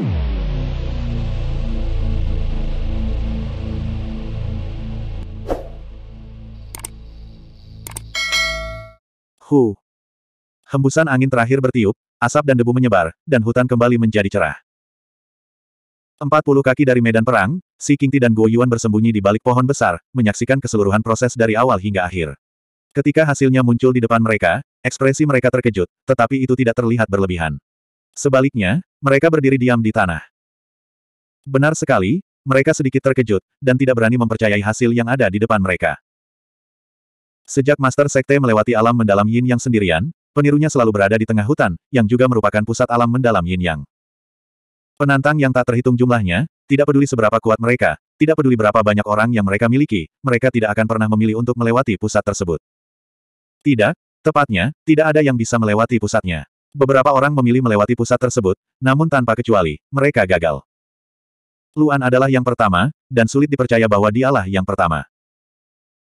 Hu. Hembusan angin terakhir bertiup, asap dan debu menyebar, dan hutan kembali menjadi cerah. Empat puluh kaki dari medan perang, Si Kingti dan Guo Yuan bersembunyi di balik pohon besar, menyaksikan keseluruhan proses dari awal hingga akhir. Ketika hasilnya muncul di depan mereka, ekspresi mereka terkejut, tetapi itu tidak terlihat berlebihan. Sebaliknya, mereka berdiri diam di tanah. Benar sekali, mereka sedikit terkejut, dan tidak berani mempercayai hasil yang ada di depan mereka. Sejak Master Sekte melewati alam mendalam yin yang sendirian, penirunya selalu berada di tengah hutan, yang juga merupakan pusat alam mendalam yin yang. Penantang yang tak terhitung jumlahnya, tidak peduli seberapa kuat mereka, tidak peduli berapa banyak orang yang mereka miliki, mereka tidak akan pernah memilih untuk melewati pusat tersebut. Tidak, tepatnya, tidak ada yang bisa melewati pusatnya. Beberapa orang memilih melewati pusat tersebut, namun tanpa kecuali, mereka gagal. Luan adalah yang pertama, dan sulit dipercaya bahwa dialah yang pertama.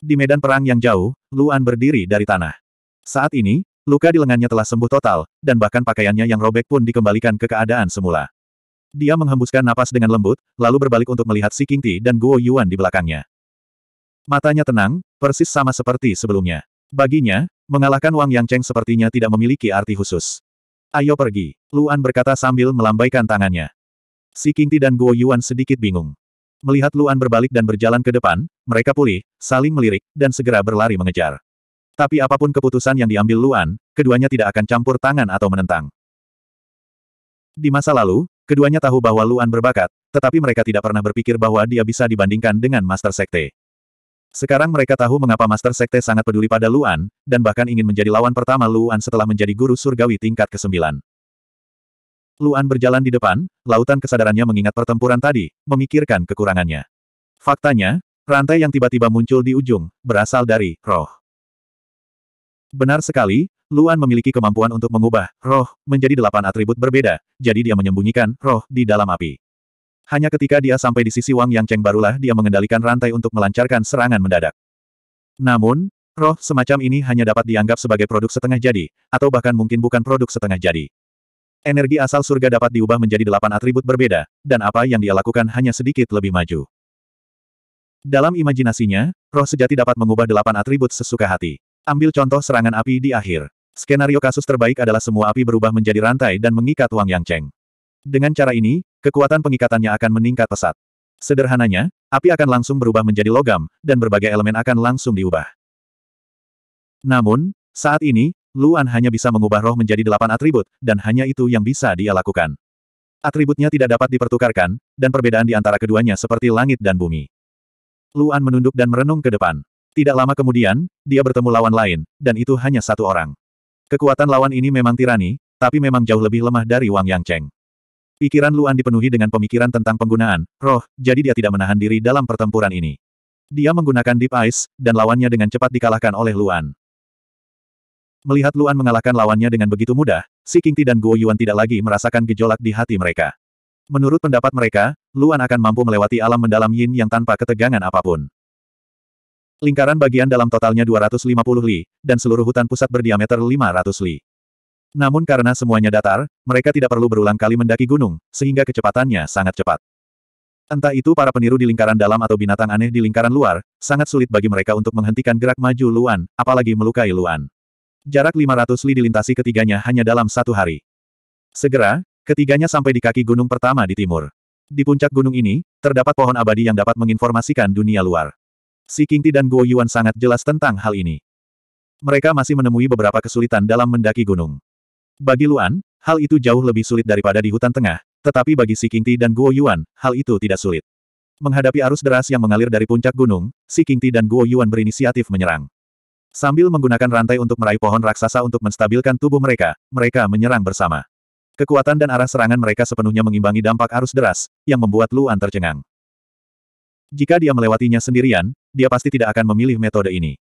Di medan perang yang jauh, Luan berdiri dari tanah. Saat ini, luka di lengannya telah sembuh total, dan bahkan pakaiannya yang robek pun dikembalikan ke keadaan semula. Dia menghembuskan napas dengan lembut, lalu berbalik untuk melihat Si Qingti dan Guo Yuan di belakangnya. Matanya tenang, persis sama seperti sebelumnya. Baginya, mengalahkan Wang Yang Cheng sepertinya tidak memiliki arti khusus. Ayo pergi, Luan berkata sambil melambaikan tangannya. Si Kingti dan Guo Yuan sedikit bingung. Melihat Luan berbalik dan berjalan ke depan, mereka pulih, saling melirik, dan segera berlari mengejar. Tapi apapun keputusan yang diambil Luan, keduanya tidak akan campur tangan atau menentang. Di masa lalu, keduanya tahu bahwa Luan berbakat, tetapi mereka tidak pernah berpikir bahwa dia bisa dibandingkan dengan Master Sekte. Sekarang mereka tahu mengapa Master Sekte sangat peduli pada Luan, dan bahkan ingin menjadi lawan pertama Luan setelah menjadi guru surgawi tingkat ke-9. Luan berjalan di depan, lautan kesadarannya mengingat pertempuran tadi, memikirkan kekurangannya. Faktanya, rantai yang tiba-tiba muncul di ujung, berasal dari roh. Benar sekali, Luan memiliki kemampuan untuk mengubah roh menjadi delapan atribut berbeda, jadi dia menyembunyikan roh di dalam api. Hanya ketika dia sampai di sisi Wang Yangcheng barulah dia mengendalikan rantai untuk melancarkan serangan mendadak. Namun, roh semacam ini hanya dapat dianggap sebagai produk setengah jadi, atau bahkan mungkin bukan produk setengah jadi. Energi asal surga dapat diubah menjadi delapan atribut berbeda, dan apa yang dia lakukan hanya sedikit lebih maju. Dalam imajinasinya, roh sejati dapat mengubah delapan atribut sesuka hati. Ambil contoh serangan api di akhir. Skenario kasus terbaik adalah semua api berubah menjadi rantai dan mengikat Wang Yangcheng. Dengan cara ini, Kekuatan pengikatannya akan meningkat pesat. Sederhananya, api akan langsung berubah menjadi logam, dan berbagai elemen akan langsung diubah. Namun, saat ini, Luan hanya bisa mengubah roh menjadi delapan atribut, dan hanya itu yang bisa dia lakukan. Atributnya tidak dapat dipertukarkan, dan perbedaan di antara keduanya seperti langit dan bumi. Luan menunduk dan merenung ke depan. Tidak lama kemudian, dia bertemu lawan lain, dan itu hanya satu orang. Kekuatan lawan ini memang tirani, tapi memang jauh lebih lemah dari Wang Yang Cheng. Pikiran Luan dipenuhi dengan pemikiran tentang penggunaan roh, jadi dia tidak menahan diri dalam pertempuran ini. Dia menggunakan Deep Ice, dan lawannya dengan cepat dikalahkan oleh Luan. Melihat Luan mengalahkan lawannya dengan begitu mudah, Si Kingti dan Guo Yuan tidak lagi merasakan gejolak di hati mereka. Menurut pendapat mereka, Luan akan mampu melewati alam mendalam yin yang tanpa ketegangan apapun. Lingkaran bagian dalam totalnya 250 li, dan seluruh hutan pusat berdiameter 500 li. Namun karena semuanya datar, mereka tidak perlu berulang kali mendaki gunung, sehingga kecepatannya sangat cepat. Entah itu para peniru di lingkaran dalam atau binatang aneh di lingkaran luar, sangat sulit bagi mereka untuk menghentikan gerak maju Luan, apalagi melukai Luan. Jarak 500 li dilintasi ketiganya hanya dalam satu hari. Segera, ketiganya sampai di kaki gunung pertama di timur. Di puncak gunung ini, terdapat pohon abadi yang dapat menginformasikan dunia luar. Si Kingti dan Guo Yuan sangat jelas tentang hal ini. Mereka masih menemui beberapa kesulitan dalam mendaki gunung. Bagi Luan, hal itu jauh lebih sulit daripada di hutan tengah, tetapi bagi Si Kingti dan Guo Yuan, hal itu tidak sulit. Menghadapi arus deras yang mengalir dari puncak gunung, Si Kingti dan Guo Yuan berinisiatif menyerang. Sambil menggunakan rantai untuk meraih pohon raksasa untuk menstabilkan tubuh mereka, mereka menyerang bersama. Kekuatan dan arah serangan mereka sepenuhnya mengimbangi dampak arus deras, yang membuat Luan tercengang. Jika dia melewatinya sendirian, dia pasti tidak akan memilih metode ini.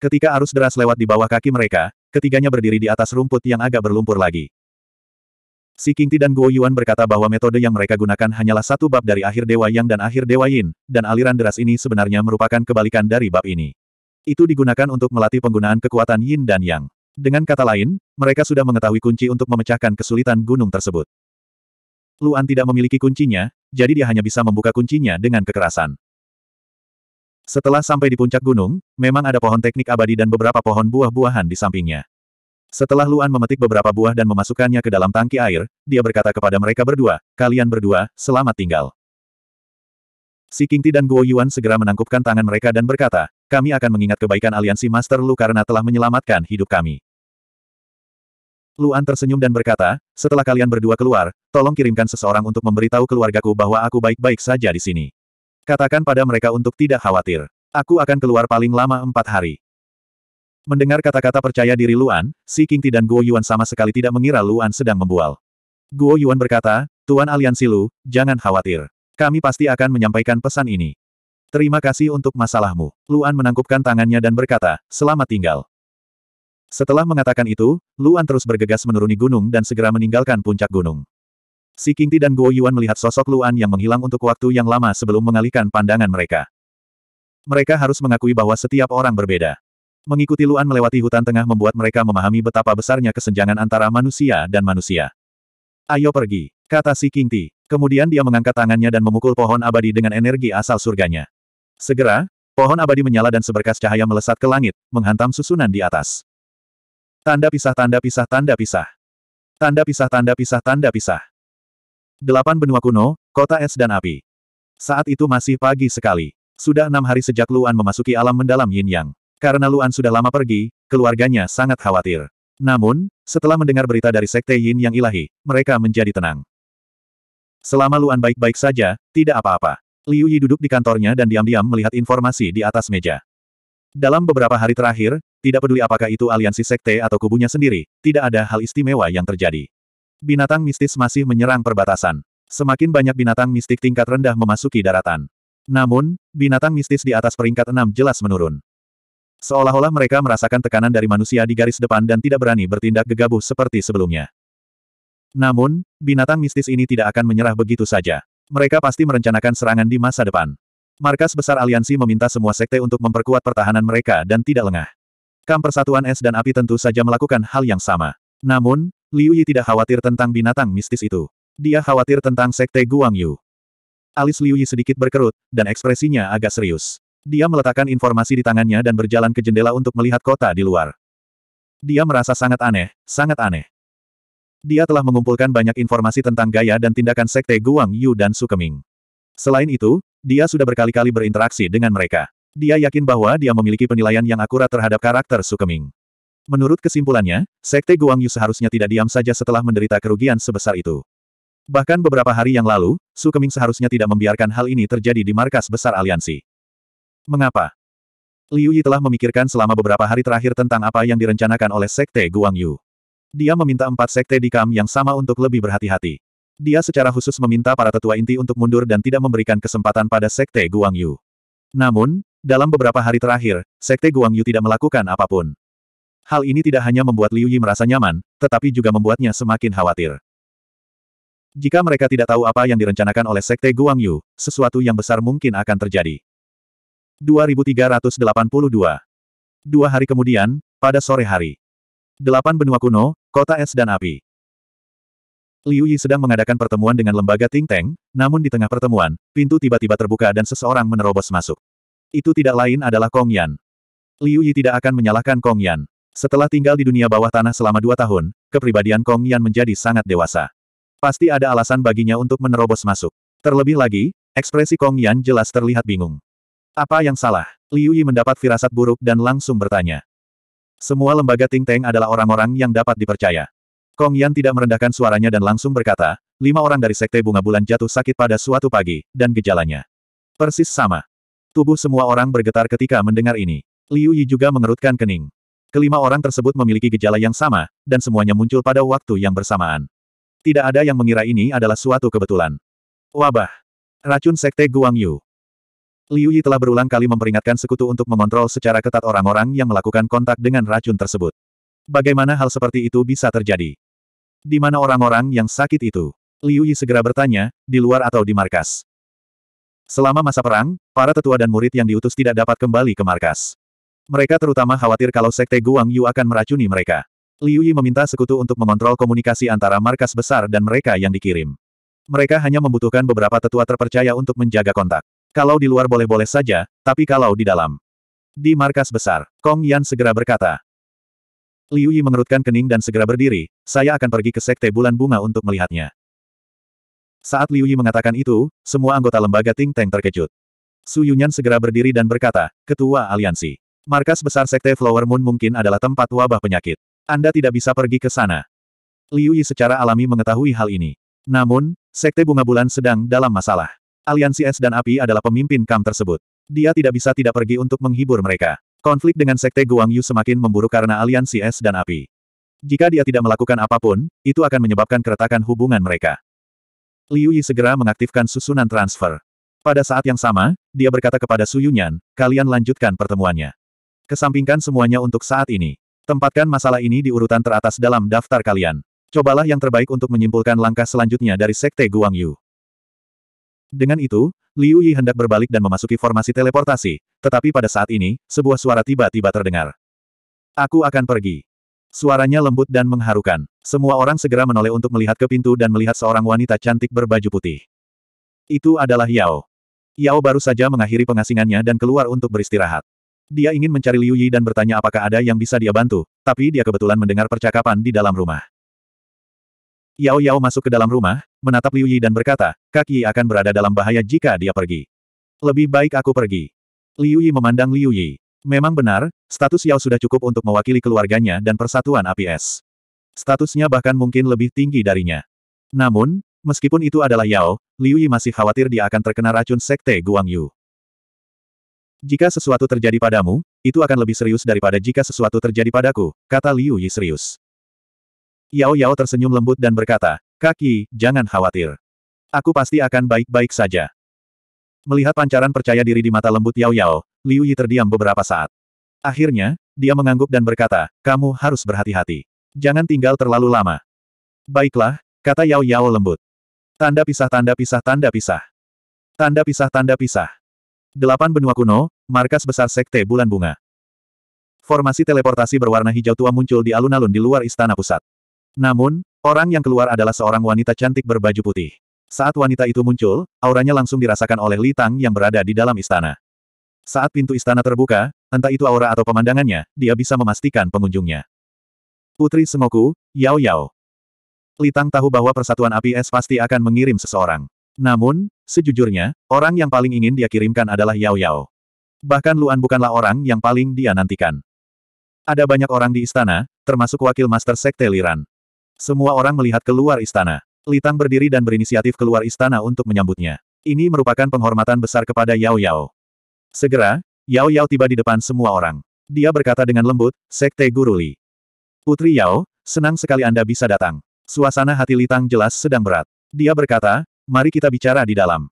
Ketika arus deras lewat di bawah kaki mereka, ketiganya berdiri di atas rumput yang agak berlumpur lagi. Si Kingti dan Guo Yuan berkata bahwa metode yang mereka gunakan hanyalah satu bab dari akhir Dewa Yang dan akhir Dewa Yin, dan aliran deras ini sebenarnya merupakan kebalikan dari bab ini. Itu digunakan untuk melatih penggunaan kekuatan Yin dan Yang. Dengan kata lain, mereka sudah mengetahui kunci untuk memecahkan kesulitan gunung tersebut. Luan tidak memiliki kuncinya, jadi dia hanya bisa membuka kuncinya dengan kekerasan. Setelah sampai di puncak gunung, memang ada pohon teknik abadi dan beberapa pohon buah-buahan di sampingnya. Setelah Luan memetik beberapa buah dan memasukkannya ke dalam tangki air, dia berkata kepada mereka berdua, kalian berdua, selamat tinggal. Si Kingti dan Guo Yuan segera menangkupkan tangan mereka dan berkata, kami akan mengingat kebaikan aliansi Master Lu karena telah menyelamatkan hidup kami. Luan tersenyum dan berkata, setelah kalian berdua keluar, tolong kirimkan seseorang untuk memberitahu keluargaku bahwa aku baik-baik saja di sini. Katakan pada mereka untuk tidak khawatir. Aku akan keluar paling lama empat hari. Mendengar kata-kata percaya diri Luan, Si King Ti dan Guo Yuan sama sekali tidak mengira Luan sedang membual. Guo Yuan berkata, Tuan Aliansi Lu, jangan khawatir. Kami pasti akan menyampaikan pesan ini. Terima kasih untuk masalahmu. Luan menangkupkan tangannya dan berkata, selamat tinggal. Setelah mengatakan itu, Luan terus bergegas menuruni gunung dan segera meninggalkan puncak gunung. Si Kingti dan Guo Yuan melihat sosok Luan yang menghilang untuk waktu yang lama sebelum mengalihkan pandangan mereka. Mereka harus mengakui bahwa setiap orang berbeda. Mengikuti Luan melewati hutan tengah membuat mereka memahami betapa besarnya kesenjangan antara manusia dan manusia. Ayo pergi, kata si Kingti. Kemudian dia mengangkat tangannya dan memukul pohon abadi dengan energi asal surganya. Segera, pohon abadi menyala dan seberkas cahaya melesat ke langit, menghantam susunan di atas. Tanda pisah tanda pisah tanda pisah. Tanda pisah tanda pisah tanda pisah. Delapan benua kuno, kota es dan api. Saat itu masih pagi sekali. Sudah enam hari sejak Luan memasuki alam mendalam Yin Yang. Karena Luan sudah lama pergi, keluarganya sangat khawatir. Namun, setelah mendengar berita dari Sekte Yin Yang Ilahi, mereka menjadi tenang. Selama Luan baik-baik saja, tidak apa-apa. Liu Yi duduk di kantornya dan diam-diam melihat informasi di atas meja. Dalam beberapa hari terakhir, tidak peduli apakah itu aliansi sekte atau kubunya sendiri, tidak ada hal istimewa yang terjadi. Binatang mistis masih menyerang perbatasan. Semakin banyak binatang mistik tingkat rendah memasuki daratan. Namun, binatang mistis di atas peringkat enam jelas menurun. Seolah-olah mereka merasakan tekanan dari manusia di garis depan dan tidak berani bertindak gegabah seperti sebelumnya. Namun, binatang mistis ini tidak akan menyerah begitu saja. Mereka pasti merencanakan serangan di masa depan. Markas besar aliansi meminta semua sekte untuk memperkuat pertahanan mereka dan tidak lengah. Kam Persatuan Es dan Api tentu saja melakukan hal yang sama. Namun, Liu Yi tidak khawatir tentang binatang mistis itu. Dia khawatir tentang sekte Guang Yu. Alis Liu Yi sedikit berkerut, dan ekspresinya agak serius. Dia meletakkan informasi di tangannya dan berjalan ke jendela untuk melihat kota di luar. Dia merasa sangat aneh, sangat aneh. Dia telah mengumpulkan banyak informasi tentang gaya dan tindakan sekte Guang Yu dan Sukeming. Selain itu, dia sudah berkali-kali berinteraksi dengan mereka. Dia yakin bahwa dia memiliki penilaian yang akurat terhadap karakter Sukeming. Menurut kesimpulannya, Sekte Guangyu seharusnya tidak diam saja setelah menderita kerugian sebesar itu. Bahkan beberapa hari yang lalu, Su Keming seharusnya tidak membiarkan hal ini terjadi di markas besar aliansi. Mengapa? Liu Yi telah memikirkan selama beberapa hari terakhir tentang apa yang direncanakan oleh Sekte Guangyu. Dia meminta empat sekte di Kam yang sama untuk lebih berhati-hati. Dia secara khusus meminta para tetua inti untuk mundur dan tidak memberikan kesempatan pada Sekte Guangyu. Namun, dalam beberapa hari terakhir, Sekte Guangyu tidak melakukan apapun. Hal ini tidak hanya membuat Liu Yi merasa nyaman, tetapi juga membuatnya semakin khawatir. Jika mereka tidak tahu apa yang direncanakan oleh Sekte Guangyu, sesuatu yang besar mungkin akan terjadi. 2382 Dua hari kemudian, pada sore hari. Delapan benua kuno, kota es dan api. Liu Yi sedang mengadakan pertemuan dengan lembaga Ting Teng, namun di tengah pertemuan, pintu tiba-tiba terbuka dan seseorang menerobos masuk. Itu tidak lain adalah Kong Yan. Liu Yi tidak akan menyalahkan Kong Yan. Setelah tinggal di dunia bawah tanah selama dua tahun, kepribadian Kong Yan menjadi sangat dewasa. Pasti ada alasan baginya untuk menerobos masuk. Terlebih lagi, ekspresi Kong Yan jelas terlihat bingung. Apa yang salah? Liu Yi mendapat firasat buruk dan langsung bertanya. Semua lembaga Ting Teng adalah orang-orang yang dapat dipercaya. Kong Yan tidak merendahkan suaranya dan langsung berkata, lima orang dari sekte bunga bulan jatuh sakit pada suatu pagi, dan gejalanya. Persis sama. Tubuh semua orang bergetar ketika mendengar ini. Liu Yi juga mengerutkan kening. Kelima orang tersebut memiliki gejala yang sama, dan semuanya muncul pada waktu yang bersamaan. Tidak ada yang mengira ini adalah suatu kebetulan. Wabah. Racun Sekte Guang Yu. Liu Yi telah berulang kali memperingatkan sekutu untuk mengontrol secara ketat orang-orang yang melakukan kontak dengan racun tersebut. Bagaimana hal seperti itu bisa terjadi? Di mana orang-orang yang sakit itu? Liu Yi segera bertanya, di luar atau di markas? Selama masa perang, para tetua dan murid yang diutus tidak dapat kembali ke markas. Mereka terutama khawatir kalau Sekte Guang Yu akan meracuni mereka. Liu Yi meminta sekutu untuk mengontrol komunikasi antara markas besar dan mereka yang dikirim. Mereka hanya membutuhkan beberapa tetua terpercaya untuk menjaga kontak. Kalau di luar boleh-boleh saja, tapi kalau di dalam. Di markas besar, Kong Yan segera berkata. Liu Yi mengerutkan kening dan segera berdiri, saya akan pergi ke Sekte Bulan Bunga untuk melihatnya. Saat Liu Yi mengatakan itu, semua anggota lembaga Ting Teng terkejut. Su Yunyan segera berdiri dan berkata, Ketua Aliansi. Markas besar Sekte Flower Moon mungkin adalah tempat wabah penyakit. Anda tidak bisa pergi ke sana. Liu Yi secara alami mengetahui hal ini. Namun, Sekte Bunga Bulan sedang dalam masalah. Aliansi Es dan Api adalah pemimpin kam tersebut. Dia tidak bisa tidak pergi untuk menghibur mereka. Konflik dengan Sekte Guang Yu semakin memburuk karena aliansi Es dan Api. Jika dia tidak melakukan apapun, itu akan menyebabkan keretakan hubungan mereka. Liu Yi segera mengaktifkan susunan transfer. Pada saat yang sama, dia berkata kepada Su Yunyan, kalian lanjutkan pertemuannya. Kesampingkan semuanya untuk saat ini. Tempatkan masalah ini di urutan teratas dalam daftar kalian. Cobalah yang terbaik untuk menyimpulkan langkah selanjutnya dari Sekte Guangyu. Dengan itu, Liu Yi hendak berbalik dan memasuki formasi teleportasi, tetapi pada saat ini, sebuah suara tiba-tiba terdengar. Aku akan pergi. Suaranya lembut dan mengharukan. Semua orang segera menoleh untuk melihat ke pintu dan melihat seorang wanita cantik berbaju putih. Itu adalah Yao. Yao baru saja mengakhiri pengasingannya dan keluar untuk beristirahat. Dia ingin mencari Liu Yi dan bertanya apakah ada yang bisa dia bantu, tapi dia kebetulan mendengar percakapan di dalam rumah. Yao Yao masuk ke dalam rumah, menatap Liu Yi dan berkata, Kak Yi akan berada dalam bahaya jika dia pergi. Lebih baik aku pergi. Liu Yi memandang Liu Yi. Memang benar, status Yao sudah cukup untuk mewakili keluarganya dan persatuan APS. Statusnya bahkan mungkin lebih tinggi darinya. Namun, meskipun itu adalah Yao, Liu Yi masih khawatir dia akan terkena racun sekte Guangyu. Jika sesuatu terjadi padamu, itu akan lebih serius daripada jika sesuatu terjadi padaku, kata Liu Yi serius. Yao Yao tersenyum lembut dan berkata, Kaki, jangan khawatir. Aku pasti akan baik-baik saja. Melihat pancaran percaya diri di mata lembut Yao Yao, Liu Yi terdiam beberapa saat. Akhirnya, dia mengangguk dan berkata, kamu harus berhati-hati. Jangan tinggal terlalu lama. Baiklah, kata Yao Yao lembut. Tanda pisah tanda pisah tanda pisah. Tanda pisah tanda pisah. Delapan benua kuno, Markas besar Sekte Bulan Bunga. Formasi teleportasi berwarna hijau tua muncul di alun-alun di luar istana pusat. Namun, orang yang keluar adalah seorang wanita cantik berbaju putih. Saat wanita itu muncul, auranya langsung dirasakan oleh Litang yang berada di dalam istana. Saat pintu istana terbuka, entah itu aura atau pemandangannya, dia bisa memastikan pengunjungnya. Putri Semoku, Yao Yao. Litang tahu bahwa persatuan api es pasti akan mengirim seseorang. Namun, sejujurnya, orang yang paling ingin dia kirimkan adalah Yao Yao. Bahkan Luan bukanlah orang yang paling dia nantikan. Ada banyak orang di istana, termasuk wakil master sekte Liran. Semua orang melihat keluar istana. Litang berdiri dan berinisiatif keluar istana untuk menyambutnya. Ini merupakan penghormatan besar kepada Yao Yao. Segera, Yao Yao tiba di depan semua orang. Dia berkata dengan lembut, Sekte Guru Li. Putri Yao, senang sekali Anda bisa datang. Suasana hati Litang jelas sedang berat. Dia berkata, mari kita bicara di dalam.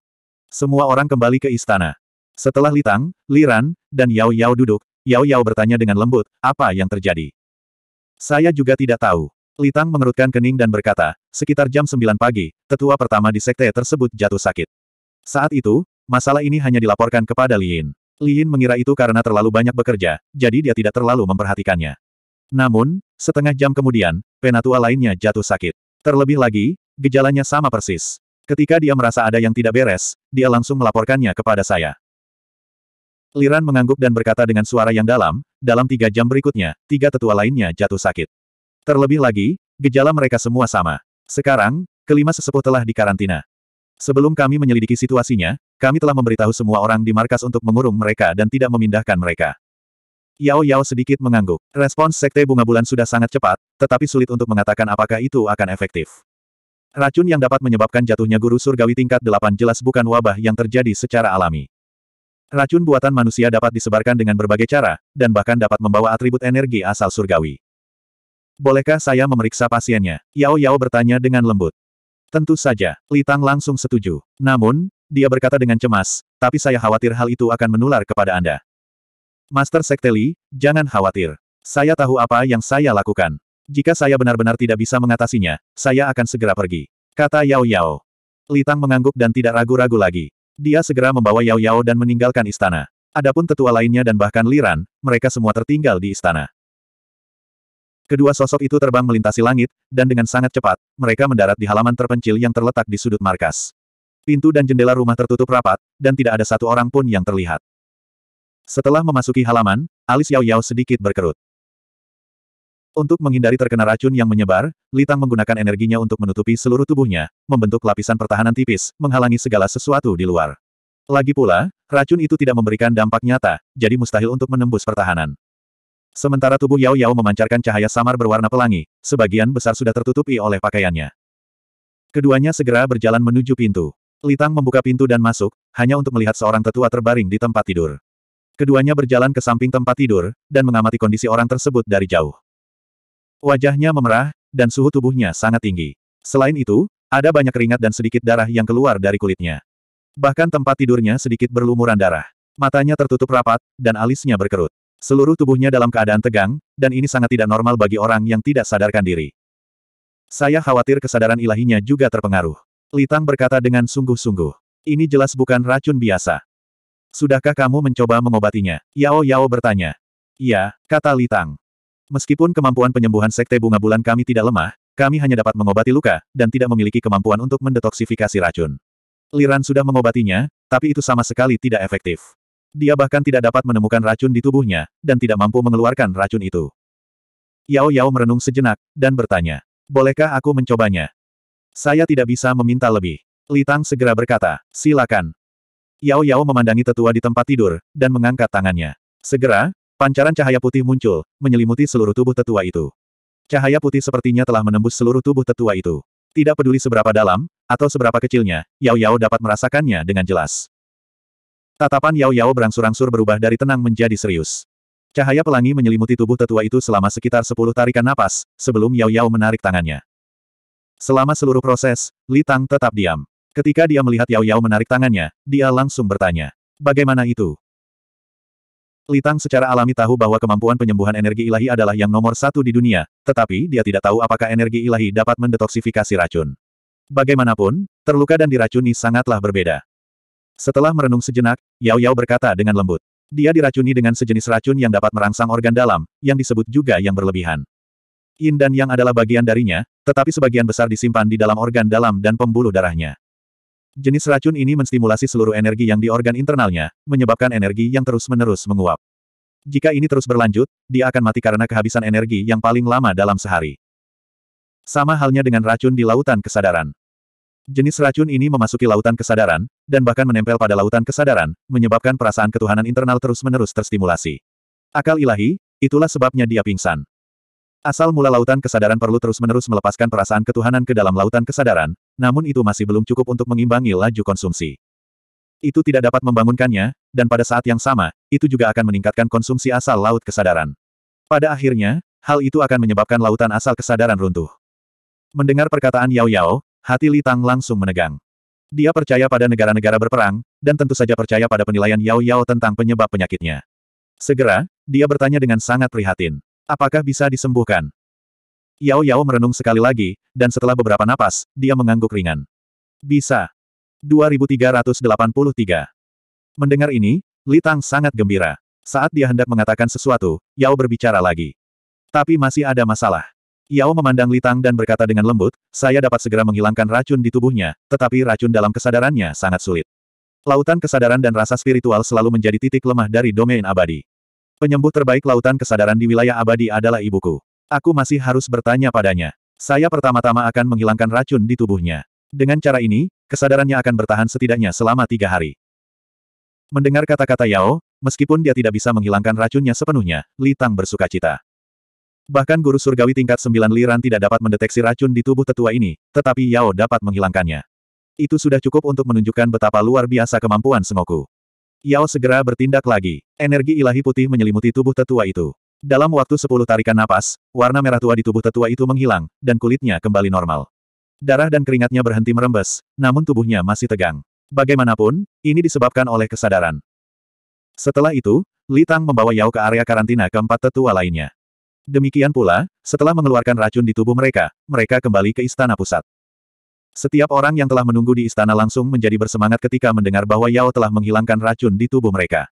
Semua orang kembali ke istana. Setelah Litang, Liran, dan Yao Yao duduk, Yao Yao bertanya dengan lembut, apa yang terjadi? Saya juga tidak tahu. Litang mengerutkan kening dan berkata, sekitar jam 9 pagi, tetua pertama di sekte tersebut jatuh sakit. Saat itu, masalah ini hanya dilaporkan kepada Li Yin. Li Yin mengira itu karena terlalu banyak bekerja, jadi dia tidak terlalu memperhatikannya. Namun, setengah jam kemudian, penatua lainnya jatuh sakit. Terlebih lagi, gejalanya sama persis. Ketika dia merasa ada yang tidak beres, dia langsung melaporkannya kepada saya. Liran mengangguk dan berkata dengan suara yang dalam, dalam tiga jam berikutnya, tiga tetua lainnya jatuh sakit. Terlebih lagi, gejala mereka semua sama. Sekarang, kelima sesepuh telah dikarantina. Sebelum kami menyelidiki situasinya, kami telah memberitahu semua orang di markas untuk mengurung mereka dan tidak memindahkan mereka. Yao Yao sedikit mengangguk. Respons Sekte Bunga Bulan sudah sangat cepat, tetapi sulit untuk mengatakan apakah itu akan efektif. Racun yang dapat menyebabkan jatuhnya guru surgawi tingkat 8 jelas bukan wabah yang terjadi secara alami. Racun buatan manusia dapat disebarkan dengan berbagai cara, dan bahkan dapat membawa atribut energi asal surgawi. Bolehkah saya memeriksa pasiennya? Yao Yao bertanya dengan lembut. Tentu saja, Litang langsung setuju. Namun, dia berkata dengan cemas, tapi saya khawatir hal itu akan menular kepada Anda. Master Sekte Li, jangan khawatir. Saya tahu apa yang saya lakukan. Jika saya benar-benar tidak bisa mengatasinya, saya akan segera pergi. Kata Yao Yao. Litang mengangguk dan tidak ragu-ragu lagi. Dia segera membawa Yao Yao dan meninggalkan istana. Adapun tetua lainnya dan bahkan Liran, mereka semua tertinggal di istana. Kedua sosok itu terbang melintasi langit, dan dengan sangat cepat, mereka mendarat di halaman terpencil yang terletak di sudut markas. Pintu dan jendela rumah tertutup rapat, dan tidak ada satu orang pun yang terlihat. Setelah memasuki halaman, alis Yao Yao sedikit berkerut. Untuk menghindari terkena racun yang menyebar, Litang menggunakan energinya untuk menutupi seluruh tubuhnya, membentuk lapisan pertahanan tipis, menghalangi segala sesuatu di luar. Lagi pula, racun itu tidak memberikan dampak nyata, jadi mustahil untuk menembus pertahanan. Sementara tubuh Yao Yao memancarkan cahaya samar berwarna pelangi, sebagian besar sudah tertutupi oleh pakaiannya. Keduanya segera berjalan menuju pintu. Litang membuka pintu dan masuk, hanya untuk melihat seorang tetua terbaring di tempat tidur. Keduanya berjalan ke samping tempat tidur, dan mengamati kondisi orang tersebut dari jauh. Wajahnya memerah, dan suhu tubuhnya sangat tinggi. Selain itu, ada banyak keringat dan sedikit darah yang keluar dari kulitnya. Bahkan tempat tidurnya sedikit berlumuran darah. Matanya tertutup rapat, dan alisnya berkerut. Seluruh tubuhnya dalam keadaan tegang, dan ini sangat tidak normal bagi orang yang tidak sadarkan diri. Saya khawatir kesadaran ilahinya juga terpengaruh. Litang berkata dengan sungguh-sungguh. Ini jelas bukan racun biasa. Sudahkah kamu mencoba mengobatinya? Yao Yao bertanya. Iya, kata Litang. Meskipun kemampuan penyembuhan sekte bunga bulan kami tidak lemah, kami hanya dapat mengobati luka, dan tidak memiliki kemampuan untuk mendetoksifikasi racun. Liran sudah mengobatinya, tapi itu sama sekali tidak efektif. Dia bahkan tidak dapat menemukan racun di tubuhnya, dan tidak mampu mengeluarkan racun itu. Yao Yao merenung sejenak, dan bertanya, Bolehkah aku mencobanya? Saya tidak bisa meminta lebih. Li Tang segera berkata, silakan. Yao Yao memandangi tetua di tempat tidur, dan mengangkat tangannya. Segera, Pancaran cahaya putih muncul, menyelimuti seluruh tubuh tetua itu. Cahaya putih sepertinya telah menembus seluruh tubuh tetua itu. Tidak peduli seberapa dalam, atau seberapa kecilnya, Yao Yao dapat merasakannya dengan jelas. Tatapan Yao Yao berangsur-angsur berubah dari tenang menjadi serius. Cahaya pelangi menyelimuti tubuh tetua itu selama sekitar sepuluh tarikan napas, sebelum Yao Yao menarik tangannya. Selama seluruh proses, Li Tang tetap diam. Ketika dia melihat Yao Yao menarik tangannya, dia langsung bertanya, Bagaimana itu? Litang secara alami tahu bahwa kemampuan penyembuhan energi ilahi adalah yang nomor satu di dunia, tetapi dia tidak tahu apakah energi ilahi dapat mendetoksifikasi racun. Bagaimanapun, terluka dan diracuni sangatlah berbeda. Setelah merenung sejenak, Yao Yao berkata dengan lembut. Dia diracuni dengan sejenis racun yang dapat merangsang organ dalam, yang disebut juga yang berlebihan. Yin dan Yang adalah bagian darinya, tetapi sebagian besar disimpan di dalam organ dalam dan pembuluh darahnya. Jenis racun ini menstimulasi seluruh energi yang di organ internalnya, menyebabkan energi yang terus-menerus menguap. Jika ini terus berlanjut, dia akan mati karena kehabisan energi yang paling lama dalam sehari. Sama halnya dengan racun di lautan kesadaran. Jenis racun ini memasuki lautan kesadaran, dan bahkan menempel pada lautan kesadaran, menyebabkan perasaan ketuhanan internal terus-menerus terstimulasi. Akal ilahi, itulah sebabnya dia pingsan. Asal mula lautan kesadaran perlu terus-menerus melepaskan perasaan ketuhanan ke dalam lautan kesadaran, namun itu masih belum cukup untuk mengimbangi laju konsumsi. Itu tidak dapat membangunkannya, dan pada saat yang sama, itu juga akan meningkatkan konsumsi asal laut kesadaran. Pada akhirnya, hal itu akan menyebabkan lautan asal kesadaran runtuh. Mendengar perkataan Yao Yao, hati Li Tang langsung menegang. Dia percaya pada negara-negara berperang, dan tentu saja percaya pada penilaian Yao Yao tentang penyebab penyakitnya. Segera, dia bertanya dengan sangat prihatin. Apakah bisa disembuhkan? Yao Yao merenung sekali lagi, dan setelah beberapa napas, dia mengangguk ringan. Bisa. 2383. Mendengar ini, Li Tang sangat gembira. Saat dia hendak mengatakan sesuatu, Yao berbicara lagi. Tapi masih ada masalah. Yao memandang Li Tang dan berkata dengan lembut, saya dapat segera menghilangkan racun di tubuhnya, tetapi racun dalam kesadarannya sangat sulit. Lautan kesadaran dan rasa spiritual selalu menjadi titik lemah dari domain abadi. Penyembuh terbaik lautan kesadaran di wilayah abadi adalah ibuku. Aku masih harus bertanya padanya. Saya pertama-tama akan menghilangkan racun di tubuhnya. Dengan cara ini, kesadarannya akan bertahan setidaknya selama tiga hari. Mendengar kata-kata Yao, meskipun dia tidak bisa menghilangkan racunnya sepenuhnya, Li Tang bersuka cita. Bahkan guru surgawi tingkat sembilan Liran tidak dapat mendeteksi racun di tubuh tetua ini, tetapi Yao dapat menghilangkannya. Itu sudah cukup untuk menunjukkan betapa luar biasa kemampuan Sengoku. Yao segera bertindak lagi. Energi ilahi putih menyelimuti tubuh tetua itu. Dalam waktu sepuluh tarikan napas, warna merah tua di tubuh tetua itu menghilang, dan kulitnya kembali normal. Darah dan keringatnya berhenti merembes, namun tubuhnya masih tegang. Bagaimanapun, ini disebabkan oleh kesadaran. Setelah itu, Li Tang membawa Yao ke area karantina keempat tetua lainnya. Demikian pula, setelah mengeluarkan racun di tubuh mereka, mereka kembali ke istana pusat. Setiap orang yang telah menunggu di istana langsung menjadi bersemangat ketika mendengar bahwa Yao telah menghilangkan racun di tubuh mereka.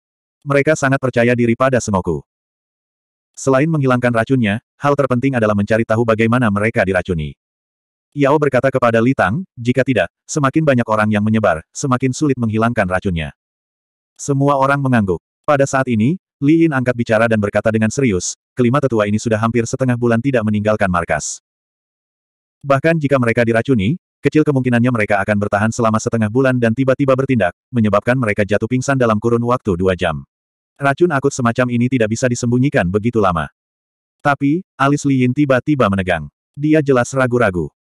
Mereka sangat percaya diri pada semoku. Selain menghilangkan racunnya, hal terpenting adalah mencari tahu bagaimana mereka diracuni. Yao berkata kepada Li Tang, jika tidak, semakin banyak orang yang menyebar, semakin sulit menghilangkan racunnya. Semua orang mengangguk. Pada saat ini, Li Yin angkat bicara dan berkata dengan serius, kelima tetua ini sudah hampir setengah bulan tidak meninggalkan markas. Bahkan jika mereka diracuni, kecil kemungkinannya mereka akan bertahan selama setengah bulan dan tiba-tiba bertindak, menyebabkan mereka jatuh pingsan dalam kurun waktu dua jam. Racun akut semacam ini tidak bisa disembunyikan begitu lama. Tapi, alis Li Yin tiba-tiba menegang. Dia jelas ragu-ragu.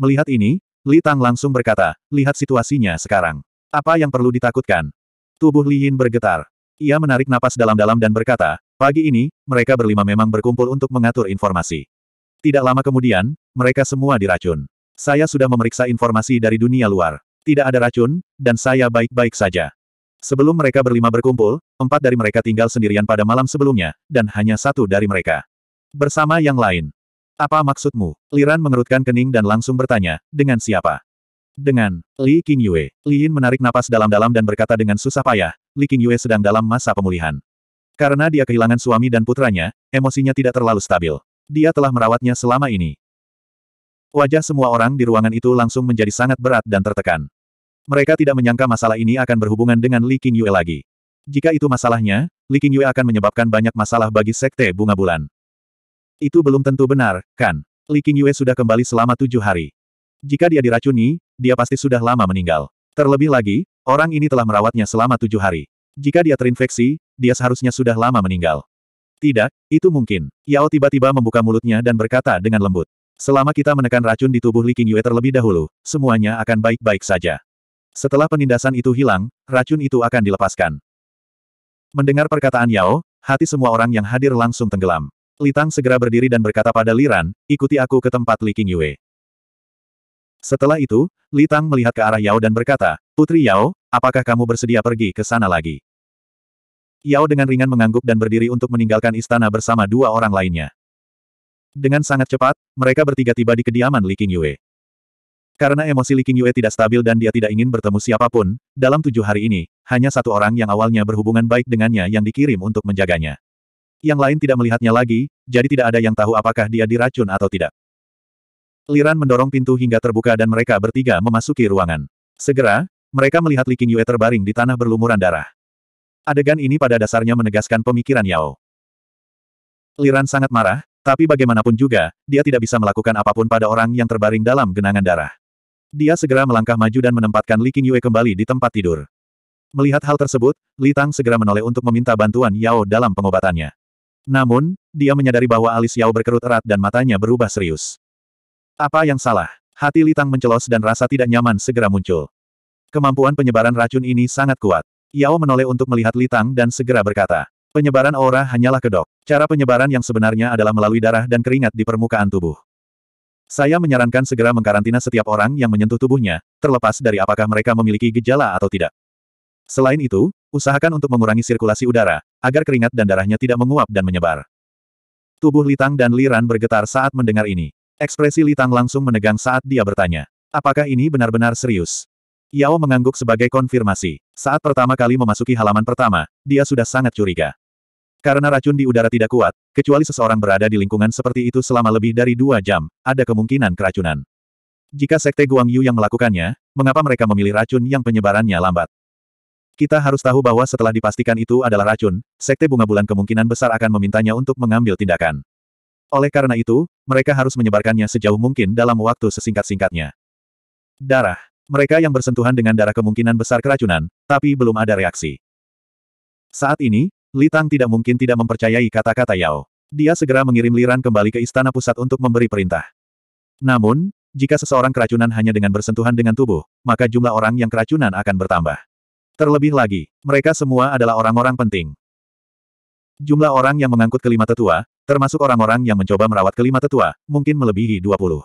Melihat ini, Li Tang langsung berkata, lihat situasinya sekarang. Apa yang perlu ditakutkan? Tubuh Li Yin bergetar. Ia menarik napas dalam-dalam dan berkata, pagi ini, mereka berlima memang berkumpul untuk mengatur informasi. Tidak lama kemudian, mereka semua diracun. Saya sudah memeriksa informasi dari dunia luar. Tidak ada racun, dan saya baik-baik saja. Sebelum mereka berlima berkumpul, empat dari mereka tinggal sendirian pada malam sebelumnya, dan hanya satu dari mereka. Bersama yang lain. Apa maksudmu? Liran mengerutkan kening dan langsung bertanya, dengan siapa? Dengan Li Qingyue. Li Yin menarik napas dalam-dalam dan berkata dengan susah payah, Li Qingyue sedang dalam masa pemulihan. Karena dia kehilangan suami dan putranya, emosinya tidak terlalu stabil. Dia telah merawatnya selama ini. Wajah semua orang di ruangan itu langsung menjadi sangat berat dan tertekan. Mereka tidak menyangka masalah ini akan berhubungan dengan Li King Yue lagi. Jika itu masalahnya, Li King Yue akan menyebabkan banyak masalah bagi Sekte Bunga Bulan. Itu belum tentu benar, kan? Li King Yue sudah kembali selama tujuh hari. Jika dia diracuni, dia pasti sudah lama meninggal. Terlebih lagi, orang ini telah merawatnya selama tujuh hari. Jika dia terinfeksi, dia seharusnya sudah lama meninggal. Tidak, itu mungkin. Yao tiba-tiba membuka mulutnya dan berkata dengan lembut. Selama kita menekan racun di tubuh Li King Yue terlebih dahulu, semuanya akan baik-baik saja. Setelah penindasan itu hilang, racun itu akan dilepaskan. Mendengar perkataan Yao, hati semua orang yang hadir langsung tenggelam. Litang segera berdiri dan berkata pada Liran, ikuti aku ke tempat Li King Yue. Setelah itu, Litang melihat ke arah Yao dan berkata, Putri Yao, apakah kamu bersedia pergi ke sana lagi? Yao dengan ringan mengangguk dan berdiri untuk meninggalkan istana bersama dua orang lainnya. Dengan sangat cepat, mereka bertiga tiba di kediaman Li King Yue. Karena emosi Li Qingyue tidak stabil dan dia tidak ingin bertemu siapapun, dalam tujuh hari ini, hanya satu orang yang awalnya berhubungan baik dengannya yang dikirim untuk menjaganya. Yang lain tidak melihatnya lagi, jadi tidak ada yang tahu apakah dia diracun atau tidak. Liran mendorong pintu hingga terbuka dan mereka bertiga memasuki ruangan. Segera, mereka melihat Li Qingyue terbaring di tanah berlumuran darah. Adegan ini pada dasarnya menegaskan pemikiran Yao. Liran sangat marah, tapi bagaimanapun juga, dia tidak bisa melakukan apapun pada orang yang terbaring dalam genangan darah. Dia segera melangkah maju dan menempatkan Li Qingyue kembali di tempat tidur. Melihat hal tersebut, Li Tang segera menoleh untuk meminta bantuan Yao dalam pengobatannya. Namun, dia menyadari bahwa alis Yao berkerut erat dan matanya berubah serius. Apa yang salah? Hati Li Tang mencelos dan rasa tidak nyaman segera muncul. Kemampuan penyebaran racun ini sangat kuat. Yao menoleh untuk melihat Li Tang dan segera berkata, Penyebaran aura hanyalah kedok. Cara penyebaran yang sebenarnya adalah melalui darah dan keringat di permukaan tubuh. Saya menyarankan segera mengkarantina setiap orang yang menyentuh tubuhnya, terlepas dari apakah mereka memiliki gejala atau tidak. Selain itu, usahakan untuk mengurangi sirkulasi udara, agar keringat dan darahnya tidak menguap dan menyebar. Tubuh Litang dan Liran bergetar saat mendengar ini. Ekspresi Litang langsung menegang saat dia bertanya. Apakah ini benar-benar serius? Yao mengangguk sebagai konfirmasi. Saat pertama kali memasuki halaman pertama, dia sudah sangat curiga. Karena racun di udara tidak kuat, kecuali seseorang berada di lingkungan seperti itu selama lebih dari dua jam, ada kemungkinan keracunan. Jika sekte Guang Yu yang melakukannya, mengapa mereka memilih racun yang penyebarannya lambat? Kita harus tahu bahwa setelah dipastikan itu adalah racun, sekte bunga bulan kemungkinan besar akan memintanya untuk mengambil tindakan. Oleh karena itu, mereka harus menyebarkannya sejauh mungkin dalam waktu sesingkat-singkatnya. Darah. Mereka yang bersentuhan dengan darah kemungkinan besar keracunan, tapi belum ada reaksi. Saat ini, Litang tidak mungkin tidak mempercayai kata-kata Yao. Dia segera mengirim Liran kembali ke istana pusat untuk memberi perintah. Namun, jika seseorang keracunan hanya dengan bersentuhan dengan tubuh, maka jumlah orang yang keracunan akan bertambah. Terlebih lagi, mereka semua adalah orang-orang penting. Jumlah orang yang mengangkut kelima tetua, termasuk orang-orang yang mencoba merawat kelima tetua, mungkin melebihi 20.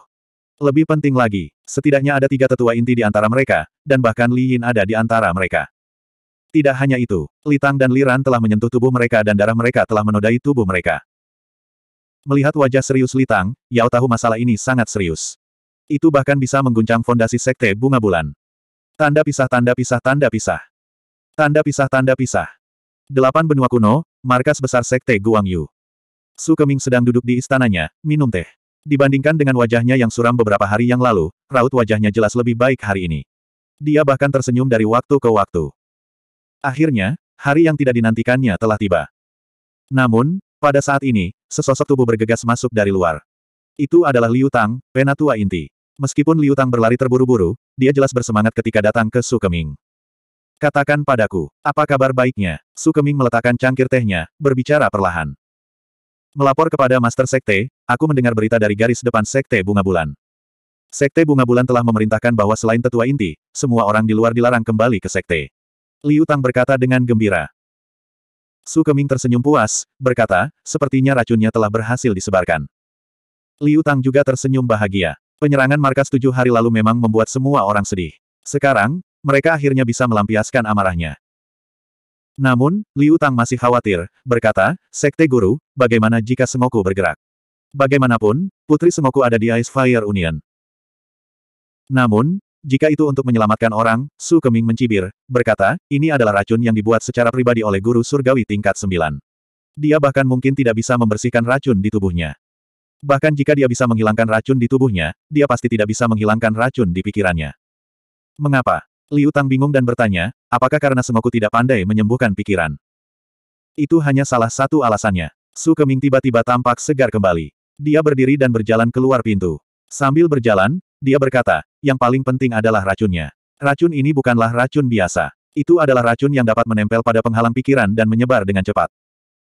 Lebih penting lagi, setidaknya ada tiga tetua inti di antara mereka, dan bahkan Li Yin ada di antara mereka. Tidak hanya itu, Litang dan Liran telah menyentuh tubuh mereka dan darah mereka telah menodai tubuh mereka. Melihat wajah serius Litang, Yao tahu masalah ini sangat serius. Itu bahkan bisa mengguncang fondasi sekte bunga bulan. Tanda pisah tanda pisah tanda pisah. Tanda pisah tanda pisah. Delapan benua kuno, markas besar sekte Guangyu. Su Keming sedang duduk di istananya, minum teh. Dibandingkan dengan wajahnya yang suram beberapa hari yang lalu, raut wajahnya jelas lebih baik hari ini. Dia bahkan tersenyum dari waktu ke waktu. Akhirnya, hari yang tidak dinantikannya telah tiba. Namun, pada saat ini, sesosok tubuh bergegas masuk dari luar. Itu adalah Liu Tang, penatua inti. Meskipun Liu Tang berlari terburu-buru, dia jelas bersemangat ketika datang ke Su Keming. Katakan padaku, apa kabar baiknya? Su Keming meletakkan cangkir tehnya, berbicara perlahan. Melapor kepada Master Sekte, aku mendengar berita dari garis depan Sekte Bunga Bulan. Sekte Bunga Bulan telah memerintahkan bahwa selain tetua inti, semua orang di luar dilarang kembali ke Sekte. Liu Tang berkata dengan gembira. Su Keming tersenyum puas, berkata, sepertinya racunnya telah berhasil disebarkan. Liu Tang juga tersenyum bahagia. Penyerangan markas tujuh hari lalu memang membuat semua orang sedih. Sekarang, mereka akhirnya bisa melampiaskan amarahnya. Namun, Liu Tang masih khawatir, berkata, Sekte Guru, bagaimana jika Sengoku bergerak? Bagaimanapun, Putri Sengoku ada di Ice Fire Union. Namun, jika itu untuk menyelamatkan orang, Su Keming mencibir, berkata, ini adalah racun yang dibuat secara pribadi oleh guru surgawi tingkat 9. Dia bahkan mungkin tidak bisa membersihkan racun di tubuhnya. Bahkan jika dia bisa menghilangkan racun di tubuhnya, dia pasti tidak bisa menghilangkan racun di pikirannya. Mengapa? Liu Tang bingung dan bertanya, apakah karena Sengoku tidak pandai menyembuhkan pikiran? Itu hanya salah satu alasannya. Su Keming tiba-tiba tampak segar kembali. Dia berdiri dan berjalan keluar pintu. Sambil berjalan, dia berkata, yang paling penting adalah racunnya. Racun ini bukanlah racun biasa. Itu adalah racun yang dapat menempel pada penghalang pikiran dan menyebar dengan cepat.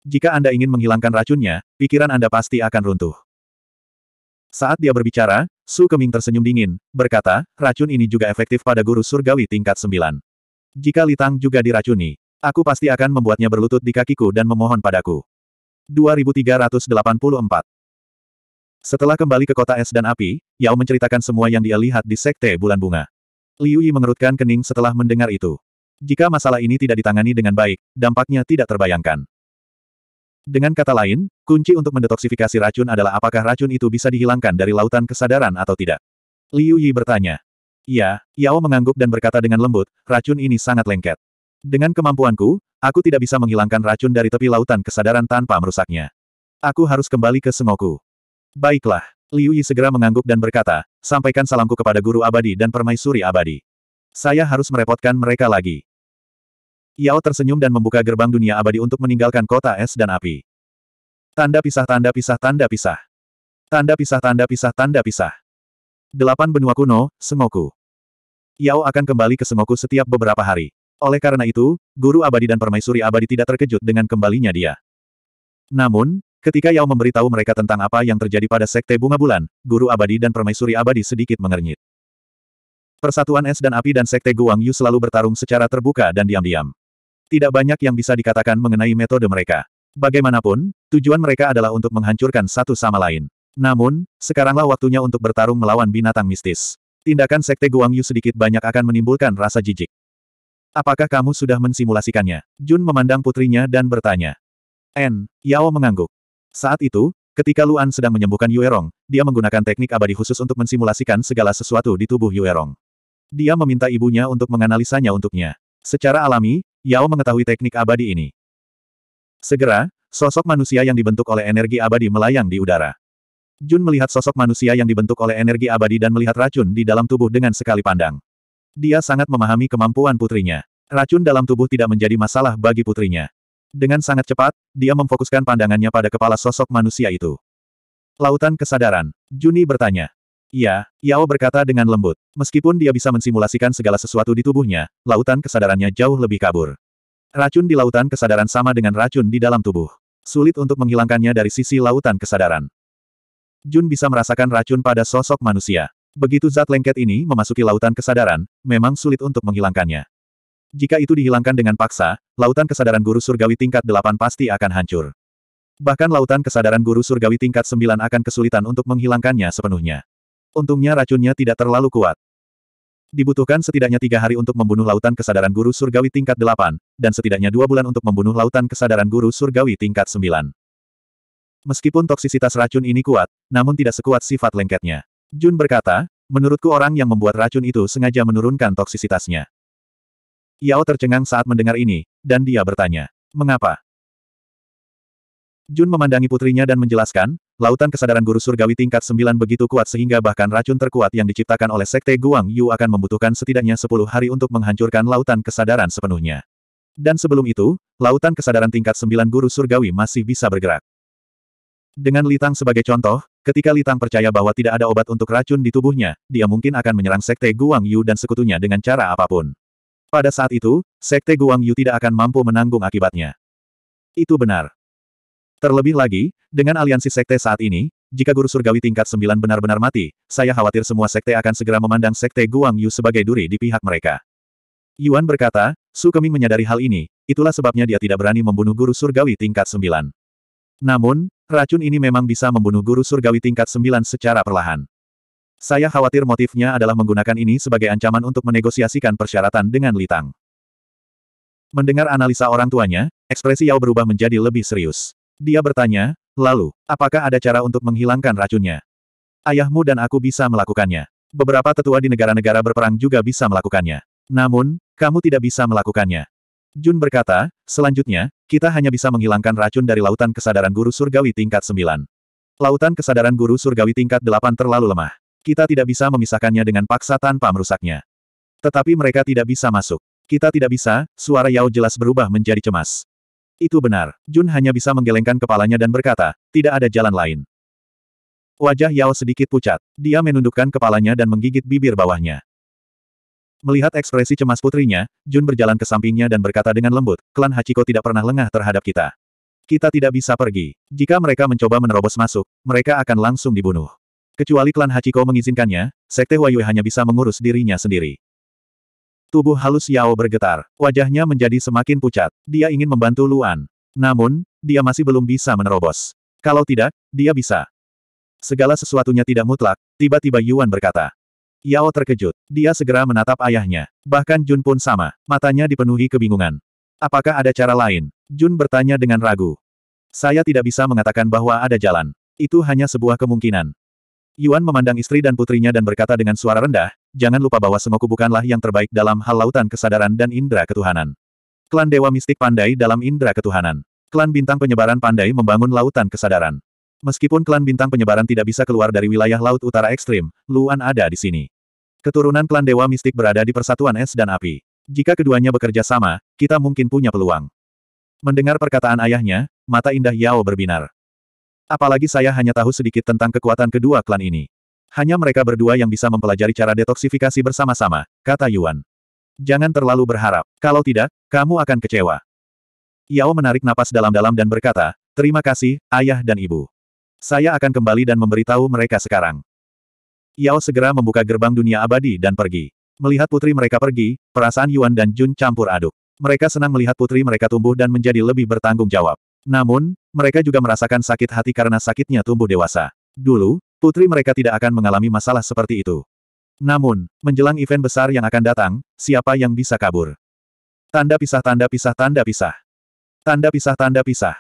Jika Anda ingin menghilangkan racunnya, pikiran Anda pasti akan runtuh. Saat dia berbicara, Su Keming tersenyum dingin, berkata, racun ini juga efektif pada guru surgawi tingkat 9. Jika Litang juga diracuni, aku pasti akan membuatnya berlutut di kakiku dan memohon padaku. 2384 setelah kembali ke kota es dan api, Yao menceritakan semua yang dia lihat di Sekte Bulan Bunga. Liu Yi mengerutkan kening setelah mendengar itu. Jika masalah ini tidak ditangani dengan baik, dampaknya tidak terbayangkan. Dengan kata lain, kunci untuk mendetoksifikasi racun adalah apakah racun itu bisa dihilangkan dari lautan kesadaran atau tidak. Liu Yi bertanya. Ya, Yao mengangguk dan berkata dengan lembut, racun ini sangat lengket. Dengan kemampuanku, aku tidak bisa menghilangkan racun dari tepi lautan kesadaran tanpa merusaknya. Aku harus kembali ke Sengoku. Baiklah. Liu Yi segera mengangguk dan berkata, sampaikan salamku kepada guru abadi dan permaisuri abadi. Saya harus merepotkan mereka lagi. Yao tersenyum dan membuka gerbang dunia abadi untuk meninggalkan kota es dan api. Tanda pisah tanda pisah tanda pisah. Tanda pisah tanda pisah tanda pisah. Delapan benua kuno, Sengoku. Yao akan kembali ke Sengoku setiap beberapa hari. Oleh karena itu, guru abadi dan permaisuri abadi tidak terkejut dengan kembalinya dia. Namun, Ketika Yao memberitahu mereka tentang apa yang terjadi pada Sekte Bunga Bulan, Guru Abadi dan Permaisuri Abadi sedikit mengernyit. Persatuan Es dan Api dan Sekte Guang Yu selalu bertarung secara terbuka dan diam-diam. Tidak banyak yang bisa dikatakan mengenai metode mereka. Bagaimanapun, tujuan mereka adalah untuk menghancurkan satu sama lain. Namun, sekaranglah waktunya untuk bertarung melawan binatang mistis. Tindakan Sekte Guang Yu sedikit banyak akan menimbulkan rasa jijik. Apakah kamu sudah mensimulasikannya? Jun memandang putrinya dan bertanya. En, Yao mengangguk. Saat itu, ketika Luan sedang menyembuhkan Yuerong, dia menggunakan teknik abadi khusus untuk mensimulasikan segala sesuatu di tubuh Yuerong. Dia meminta ibunya untuk menganalisanya untuknya. Secara alami, Yao mengetahui teknik abadi ini. Segera, sosok manusia yang dibentuk oleh energi abadi melayang di udara. Jun melihat sosok manusia yang dibentuk oleh energi abadi dan melihat racun di dalam tubuh dengan sekali pandang. Dia sangat memahami kemampuan putrinya. Racun dalam tubuh tidak menjadi masalah bagi putrinya. Dengan sangat cepat, dia memfokuskan pandangannya pada kepala sosok manusia itu. Lautan kesadaran. Juni bertanya. Ya, Yao berkata dengan lembut. Meskipun dia bisa mensimulasikan segala sesuatu di tubuhnya, lautan kesadarannya jauh lebih kabur. Racun di lautan kesadaran sama dengan racun di dalam tubuh. Sulit untuk menghilangkannya dari sisi lautan kesadaran. Jun bisa merasakan racun pada sosok manusia. Begitu zat lengket ini memasuki lautan kesadaran, memang sulit untuk menghilangkannya. Jika itu dihilangkan dengan paksa, lautan kesadaran guru surgawi tingkat 8 pasti akan hancur. Bahkan lautan kesadaran guru surgawi tingkat 9 akan kesulitan untuk menghilangkannya sepenuhnya. Untungnya racunnya tidak terlalu kuat. Dibutuhkan setidaknya tiga hari untuk membunuh lautan kesadaran guru surgawi tingkat 8, dan setidaknya dua bulan untuk membunuh lautan kesadaran guru surgawi tingkat 9. Meskipun toksisitas racun ini kuat, namun tidak sekuat sifat lengketnya. Jun berkata, menurutku orang yang membuat racun itu sengaja menurunkan toksisitasnya. Yao tercengang saat mendengar ini, dan dia bertanya, mengapa? Jun memandangi putrinya dan menjelaskan, lautan kesadaran guru surgawi tingkat 9 begitu kuat sehingga bahkan racun terkuat yang diciptakan oleh Sekte Guang Yu akan membutuhkan setidaknya 10 hari untuk menghancurkan lautan kesadaran sepenuhnya. Dan sebelum itu, lautan kesadaran tingkat 9 guru surgawi masih bisa bergerak. Dengan Litang sebagai contoh, ketika Litang percaya bahwa tidak ada obat untuk racun di tubuhnya, dia mungkin akan menyerang Sekte Guang Yu dan sekutunya dengan cara apapun. Pada saat itu, Sekte Guang Yu tidak akan mampu menanggung akibatnya. Itu benar. Terlebih lagi, dengan aliansi Sekte saat ini, jika Guru Surgawi tingkat 9 benar-benar mati, saya khawatir semua Sekte akan segera memandang Sekte Guang Yu sebagai duri di pihak mereka. Yuan berkata, Su Keming menyadari hal ini, itulah sebabnya dia tidak berani membunuh Guru Surgawi tingkat 9. Namun, racun ini memang bisa membunuh Guru Surgawi tingkat 9 secara perlahan. Saya khawatir motifnya adalah menggunakan ini sebagai ancaman untuk menegosiasikan persyaratan dengan Litang. Mendengar analisa orang tuanya, ekspresi Yao berubah menjadi lebih serius. Dia bertanya, lalu, apakah ada cara untuk menghilangkan racunnya? Ayahmu dan aku bisa melakukannya. Beberapa tetua di negara-negara berperang juga bisa melakukannya. Namun, kamu tidak bisa melakukannya. Jun berkata, selanjutnya, kita hanya bisa menghilangkan racun dari lautan kesadaran guru surgawi tingkat 9. Lautan kesadaran guru surgawi tingkat 8 terlalu lemah. Kita tidak bisa memisahkannya dengan paksa tanpa merusaknya. Tetapi mereka tidak bisa masuk. Kita tidak bisa, suara Yao jelas berubah menjadi cemas. Itu benar. Jun hanya bisa menggelengkan kepalanya dan berkata, tidak ada jalan lain. Wajah Yao sedikit pucat. Dia menundukkan kepalanya dan menggigit bibir bawahnya. Melihat ekspresi cemas putrinya, Jun berjalan ke sampingnya dan berkata dengan lembut, klan Hachiko tidak pernah lengah terhadap kita. Kita tidak bisa pergi. Jika mereka mencoba menerobos masuk, mereka akan langsung dibunuh. Kecuali klan Hachiko mengizinkannya, Sekte Huayue hanya bisa mengurus dirinya sendiri. Tubuh halus Yao bergetar, wajahnya menjadi semakin pucat. Dia ingin membantu Luan. Namun, dia masih belum bisa menerobos. Kalau tidak, dia bisa. Segala sesuatunya tidak mutlak, tiba-tiba Yuan berkata. Yao terkejut. Dia segera menatap ayahnya. Bahkan Jun pun sama, matanya dipenuhi kebingungan. Apakah ada cara lain? Jun bertanya dengan ragu. Saya tidak bisa mengatakan bahwa ada jalan. Itu hanya sebuah kemungkinan. Yuan memandang istri dan putrinya dan berkata dengan suara rendah, jangan lupa bahwa Sengoku bukanlah yang terbaik dalam hal lautan kesadaran dan indera ketuhanan. Klan Dewa Mistik pandai dalam indera ketuhanan. Klan Bintang Penyebaran pandai membangun lautan kesadaran. Meskipun klan Bintang Penyebaran tidak bisa keluar dari wilayah Laut Utara Ekstrim, Luan ada di sini. Keturunan klan Dewa Mistik berada di Persatuan Es dan Api. Jika keduanya bekerja sama, kita mungkin punya peluang. Mendengar perkataan ayahnya, mata indah Yao berbinar. Apalagi saya hanya tahu sedikit tentang kekuatan kedua klan ini. Hanya mereka berdua yang bisa mempelajari cara detoksifikasi bersama-sama, kata Yuan. Jangan terlalu berharap. Kalau tidak, kamu akan kecewa. Yao menarik napas dalam-dalam dan berkata, Terima kasih, ayah dan ibu. Saya akan kembali dan memberitahu mereka sekarang. Yao segera membuka gerbang dunia abadi dan pergi. Melihat putri mereka pergi, perasaan Yuan dan Jun campur aduk. Mereka senang melihat putri mereka tumbuh dan menjadi lebih bertanggung jawab. Namun, mereka juga merasakan sakit hati karena sakitnya tumbuh dewasa. Dulu, putri mereka tidak akan mengalami masalah seperti itu. Namun, menjelang event besar yang akan datang, siapa yang bisa kabur? Tanda pisah tanda pisah tanda pisah. Tanda pisah tanda pisah.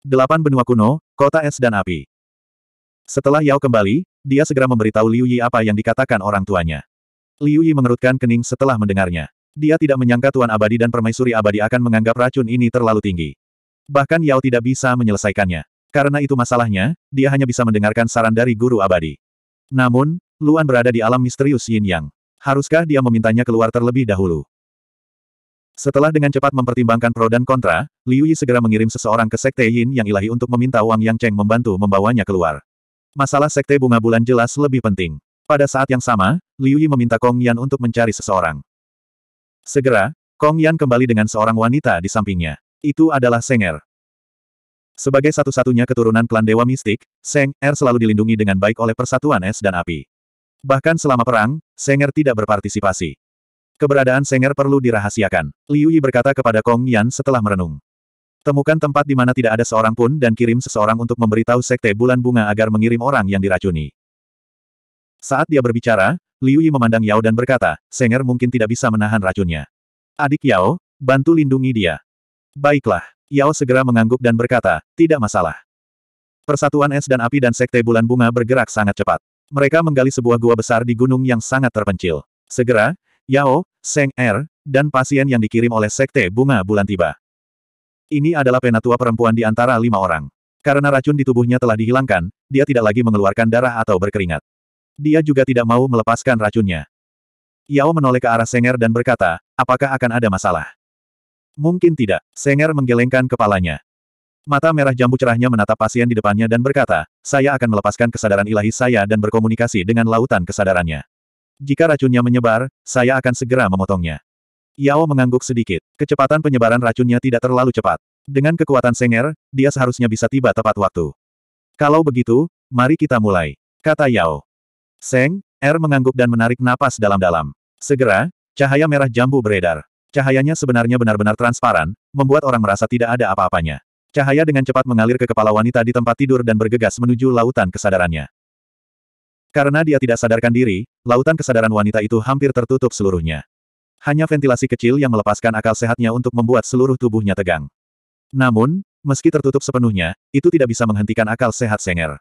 Delapan benua kuno, kota es dan api. Setelah Yao kembali, dia segera memberitahu Liu Yi apa yang dikatakan orang tuanya. Liu Yi mengerutkan kening setelah mendengarnya. Dia tidak menyangka Tuan Abadi dan Permaisuri Abadi akan menganggap racun ini terlalu tinggi. Bahkan Yao tidak bisa menyelesaikannya. Karena itu masalahnya, dia hanya bisa mendengarkan saran dari guru abadi. Namun, Luan berada di alam misterius Yin Yang. Haruskah dia memintanya keluar terlebih dahulu? Setelah dengan cepat mempertimbangkan pro dan kontra, Liu Yi segera mengirim seseorang ke Sekte Yin Yang Ilahi untuk meminta Wang Yang Cheng membantu membawanya keluar. Masalah Sekte Bunga Bulan jelas lebih penting. Pada saat yang sama, Liu Yi meminta Kong Yan untuk mencari seseorang. Segera, Kong Yan kembali dengan seorang wanita di sampingnya. Itu adalah Seng'er. Sebagai satu-satunya keturunan klan Dewa Mistik, Seng Er selalu dilindungi dengan baik oleh Persatuan Es dan Api. Bahkan selama perang, Seng'er tidak berpartisipasi. Keberadaan Seng'er perlu dirahasiakan. Liu Yi berkata kepada Kong Yan setelah merenung. Temukan tempat di mana tidak ada seorang pun dan kirim seseorang untuk memberitahu Sekte Bulan Bunga agar mengirim orang yang diracuni. Saat dia berbicara, Liu Yi memandang Yao dan berkata, Seng'er mungkin tidak bisa menahan racunnya. Adik Yao, bantu lindungi dia. Baiklah. Yao segera mengangguk dan berkata, tidak masalah. Persatuan es dan api dan sekte bulan bunga bergerak sangat cepat. Mereka menggali sebuah gua besar di gunung yang sangat terpencil. Segera, Yao, Seng Er, dan pasien yang dikirim oleh sekte bunga bulan tiba. Ini adalah penatua perempuan di antara lima orang. Karena racun di tubuhnya telah dihilangkan, dia tidak lagi mengeluarkan darah atau berkeringat. Dia juga tidak mau melepaskan racunnya. Yao menoleh ke arah Senger dan berkata, apakah akan ada masalah? Mungkin tidak, Senger menggelengkan kepalanya. Mata merah jambu cerahnya menatap pasien di depannya dan berkata, saya akan melepaskan kesadaran ilahi saya dan berkomunikasi dengan lautan kesadarannya. Jika racunnya menyebar, saya akan segera memotongnya. Yao mengangguk sedikit. Kecepatan penyebaran racunnya tidak terlalu cepat. Dengan kekuatan Senger, dia seharusnya bisa tiba tepat waktu. Kalau begitu, mari kita mulai. Kata Yao. Seng, er mengangguk dan menarik napas dalam-dalam. Segera, cahaya merah jambu beredar. Cahayanya sebenarnya benar-benar transparan, membuat orang merasa tidak ada apa-apanya. Cahaya dengan cepat mengalir ke kepala wanita di tempat tidur dan bergegas menuju lautan kesadarannya. Karena dia tidak sadarkan diri, lautan kesadaran wanita itu hampir tertutup seluruhnya. Hanya ventilasi kecil yang melepaskan akal sehatnya untuk membuat seluruh tubuhnya tegang. Namun, meski tertutup sepenuhnya, itu tidak bisa menghentikan akal sehat Senger.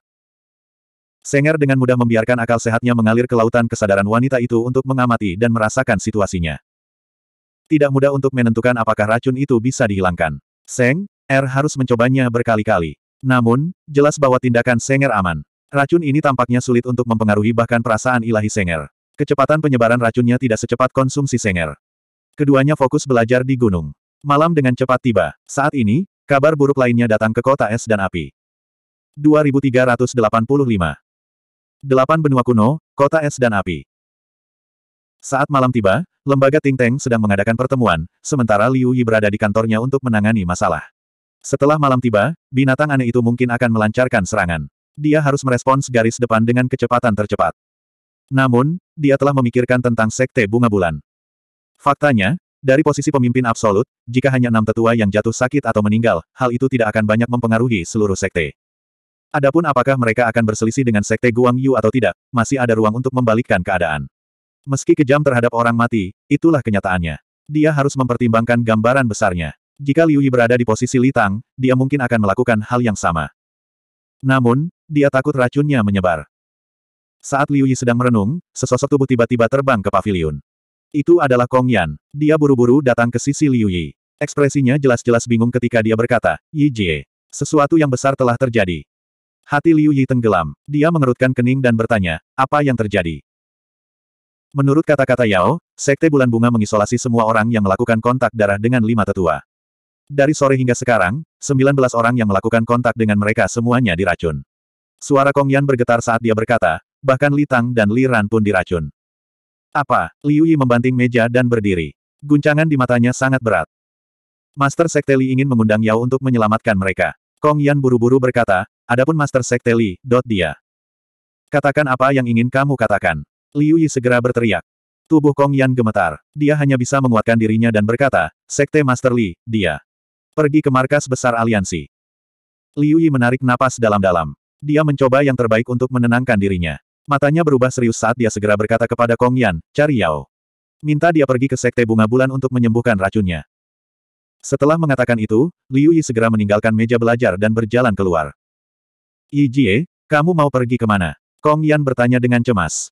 Senger dengan mudah membiarkan akal sehatnya mengalir ke lautan kesadaran wanita itu untuk mengamati dan merasakan situasinya. Tidak mudah untuk menentukan apakah racun itu bisa dihilangkan. Seng, R er harus mencobanya berkali-kali. Namun, jelas bahwa tindakan Senger aman. Racun ini tampaknya sulit untuk mempengaruhi bahkan perasaan ilahi Senger. Kecepatan penyebaran racunnya tidak secepat konsumsi Senger. Keduanya fokus belajar di gunung. Malam dengan cepat tiba. Saat ini, kabar buruk lainnya datang ke kota es dan api. 2385 Delapan benua kuno, kota es dan api. Saat malam tiba, lembaga Ting Teng sedang mengadakan pertemuan, sementara Liu Yi berada di kantornya untuk menangani masalah. Setelah malam tiba, binatang aneh itu mungkin akan melancarkan serangan. Dia harus merespons garis depan dengan kecepatan tercepat. Namun, dia telah memikirkan tentang Sekte Bunga Bulan. Faktanya, dari posisi pemimpin absolut, jika hanya enam tetua yang jatuh sakit atau meninggal, hal itu tidak akan banyak mempengaruhi seluruh sekte. Adapun apakah mereka akan berselisih dengan sekte Guang Yu atau tidak, masih ada ruang untuk membalikkan keadaan. Meski kejam terhadap orang mati, itulah kenyataannya. Dia harus mempertimbangkan gambaran besarnya. Jika Liu Yi berada di posisi Litang, dia mungkin akan melakukan hal yang sama. Namun, dia takut racunnya menyebar. Saat Liu Yi sedang merenung, sesosok tubuh tiba-tiba terbang ke pavilion. Itu adalah Kong Yan. Dia buru-buru datang ke sisi Liu Yi. Ekspresinya jelas-jelas bingung ketika dia berkata, Yi Jie. Sesuatu yang besar telah terjadi. Hati Liu Yi tenggelam. Dia mengerutkan kening dan bertanya, apa yang terjadi? Menurut kata-kata Yao, Sekte Bulan Bunga mengisolasi semua orang yang melakukan kontak darah dengan lima tetua. Dari sore hingga sekarang, 19 orang yang melakukan kontak dengan mereka semuanya diracun. Suara Kong Yan bergetar saat dia berkata, bahkan Li Tang dan Li Ran pun diracun. Apa? Liu Yi membanting meja dan berdiri. Guncangan di matanya sangat berat. Master Sekte Li ingin mengundang Yao untuk menyelamatkan mereka. Kong Yan buru-buru berkata, adapun Master Sekte Li, dot dia. Katakan apa yang ingin kamu katakan. Liu Yi segera berteriak. Tubuh Kong Yan gemetar. Dia hanya bisa menguatkan dirinya dan berkata, Sekte Master Li, dia. Pergi ke markas besar aliansi. Liu Yi menarik napas dalam-dalam. Dia mencoba yang terbaik untuk menenangkan dirinya. Matanya berubah serius saat dia segera berkata kepada Kong Yan, cari Yao. Minta dia pergi ke Sekte Bunga Bulan untuk menyembuhkan racunnya. Setelah mengatakan itu, Liu Yi segera meninggalkan meja belajar dan berjalan keluar. Yi Jie, kamu mau pergi kemana? Kong Yan bertanya dengan cemas.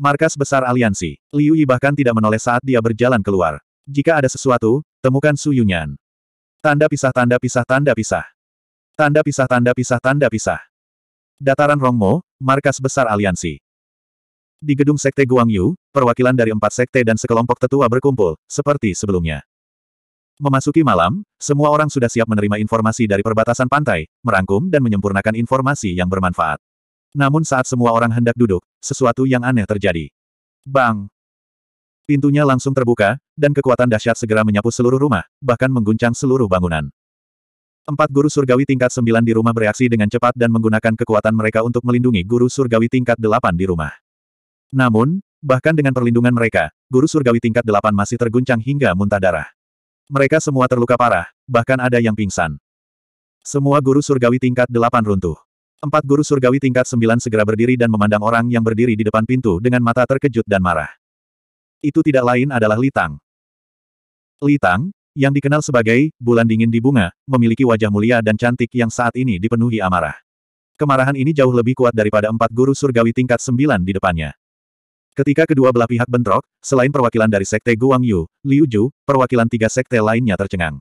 Markas besar aliansi. Liu Yi bahkan tidak menoleh saat dia berjalan keluar. Jika ada sesuatu, temukan Su Yunyan. Tanda pisah tanda pisah tanda pisah. Tanda pisah tanda pisah tanda pisah. Dataran Rongmo, markas besar aliansi. Di gedung Sekte Guangyu, perwakilan dari empat sekte dan sekelompok tetua berkumpul, seperti sebelumnya. Memasuki malam, semua orang sudah siap menerima informasi dari perbatasan pantai, merangkum dan menyempurnakan informasi yang bermanfaat. Namun saat semua orang hendak duduk, sesuatu yang aneh terjadi. Bang! Pintunya langsung terbuka, dan kekuatan dahsyat segera menyapu seluruh rumah, bahkan mengguncang seluruh bangunan. Empat guru surgawi tingkat sembilan di rumah bereaksi dengan cepat dan menggunakan kekuatan mereka untuk melindungi guru surgawi tingkat delapan di rumah. Namun, bahkan dengan perlindungan mereka, guru surgawi tingkat delapan masih terguncang hingga muntah darah. Mereka semua terluka parah, bahkan ada yang pingsan. Semua guru surgawi tingkat delapan runtuh. Empat guru surgawi tingkat sembilan segera berdiri dan memandang orang yang berdiri di depan pintu dengan mata terkejut dan marah. Itu tidak lain adalah Litang. Litang, yang dikenal sebagai bulan dingin di bunga, memiliki wajah mulia dan cantik yang saat ini dipenuhi amarah. Kemarahan ini jauh lebih kuat daripada empat guru surgawi tingkat sembilan di depannya. Ketika kedua belah pihak bentrok, selain perwakilan dari sekte Guang Yu, Liu Ju, perwakilan tiga sekte lainnya tercengang.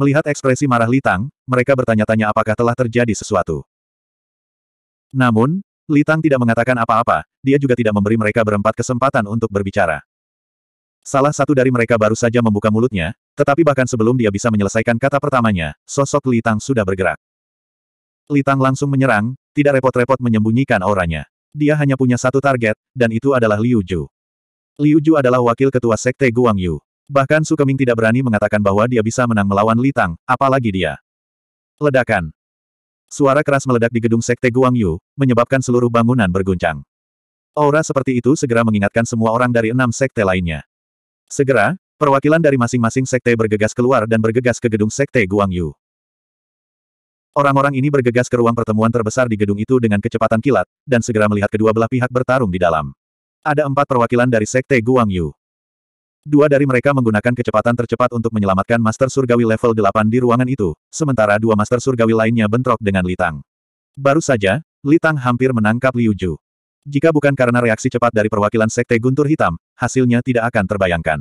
Melihat ekspresi marah Litang, mereka bertanya-tanya apakah telah terjadi sesuatu. Namun, Li Tang tidak mengatakan apa-apa, dia juga tidak memberi mereka berempat kesempatan untuk berbicara. Salah satu dari mereka baru saja membuka mulutnya, tetapi bahkan sebelum dia bisa menyelesaikan kata pertamanya, sosok Li Tang sudah bergerak. Li Tang langsung menyerang, tidak repot-repot menyembunyikan auranya. Dia hanya punya satu target, dan itu adalah Liu Ju. Liu Ju adalah wakil ketua sekte Guang Yu. Bahkan Su Keming tidak berani mengatakan bahwa dia bisa menang melawan Li Tang, apalagi dia. Ledakan. Suara keras meledak di gedung Sekte Guangyu, menyebabkan seluruh bangunan berguncang. Aura seperti itu segera mengingatkan semua orang dari enam sekte lainnya. Segera, perwakilan dari masing-masing sekte bergegas keluar dan bergegas ke gedung Sekte Guangyu. Orang-orang ini bergegas ke ruang pertemuan terbesar di gedung itu dengan kecepatan kilat, dan segera melihat kedua belah pihak bertarung di dalam. Ada empat perwakilan dari Sekte Guangyu. Dua dari mereka menggunakan kecepatan tercepat untuk menyelamatkan Master Surgawi level 8 di ruangan itu, sementara dua Master Surgawi lainnya bentrok dengan Litang. Baru saja, Litang hampir menangkap Liu Ju. Jika bukan karena reaksi cepat dari perwakilan Sekte Guntur Hitam, hasilnya tidak akan terbayangkan.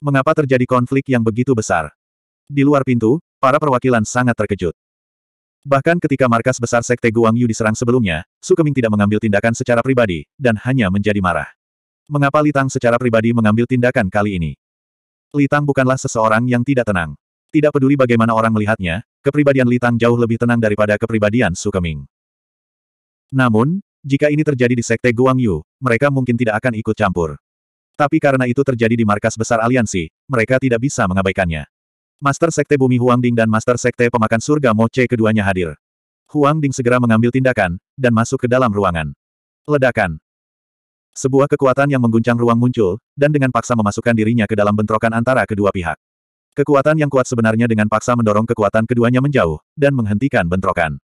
Mengapa terjadi konflik yang begitu besar? Di luar pintu, para perwakilan sangat terkejut. Bahkan ketika markas besar Sekte Guangyu diserang sebelumnya, Sukeming tidak mengambil tindakan secara pribadi, dan hanya menjadi marah. Mengapa Litang secara pribadi mengambil tindakan kali ini? Litang bukanlah seseorang yang tidak tenang. Tidak peduli bagaimana orang melihatnya, kepribadian Litang jauh lebih tenang daripada kepribadian Sukeming. Namun, jika ini terjadi di Sekte Guangyu, mereka mungkin tidak akan ikut campur. Tapi karena itu terjadi di markas besar aliansi, mereka tidak bisa mengabaikannya. Master Sekte Bumi Huang Ding dan Master Sekte Pemakan Surga Che keduanya hadir. Huang Ding segera mengambil tindakan, dan masuk ke dalam ruangan. Ledakan. Sebuah kekuatan yang mengguncang ruang muncul, dan dengan paksa memasukkan dirinya ke dalam bentrokan antara kedua pihak. Kekuatan yang kuat sebenarnya dengan paksa mendorong kekuatan keduanya menjauh, dan menghentikan bentrokan.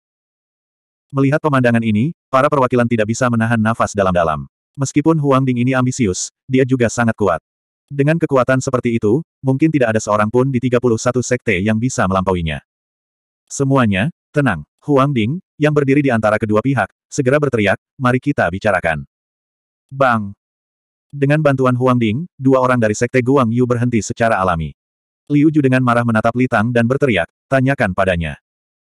Melihat pemandangan ini, para perwakilan tidak bisa menahan nafas dalam-dalam. Meskipun Huang Ding ini ambisius, dia juga sangat kuat. Dengan kekuatan seperti itu, mungkin tidak ada seorang pun di 31 sekte yang bisa melampauinya. Semuanya, tenang. Huang Ding, yang berdiri di antara kedua pihak, segera berteriak, mari kita bicarakan. Bang! Dengan bantuan Huang Ding, dua orang dari Sekte Guang Yu berhenti secara alami. Liu Ju dengan marah menatap Litang dan berteriak, tanyakan padanya.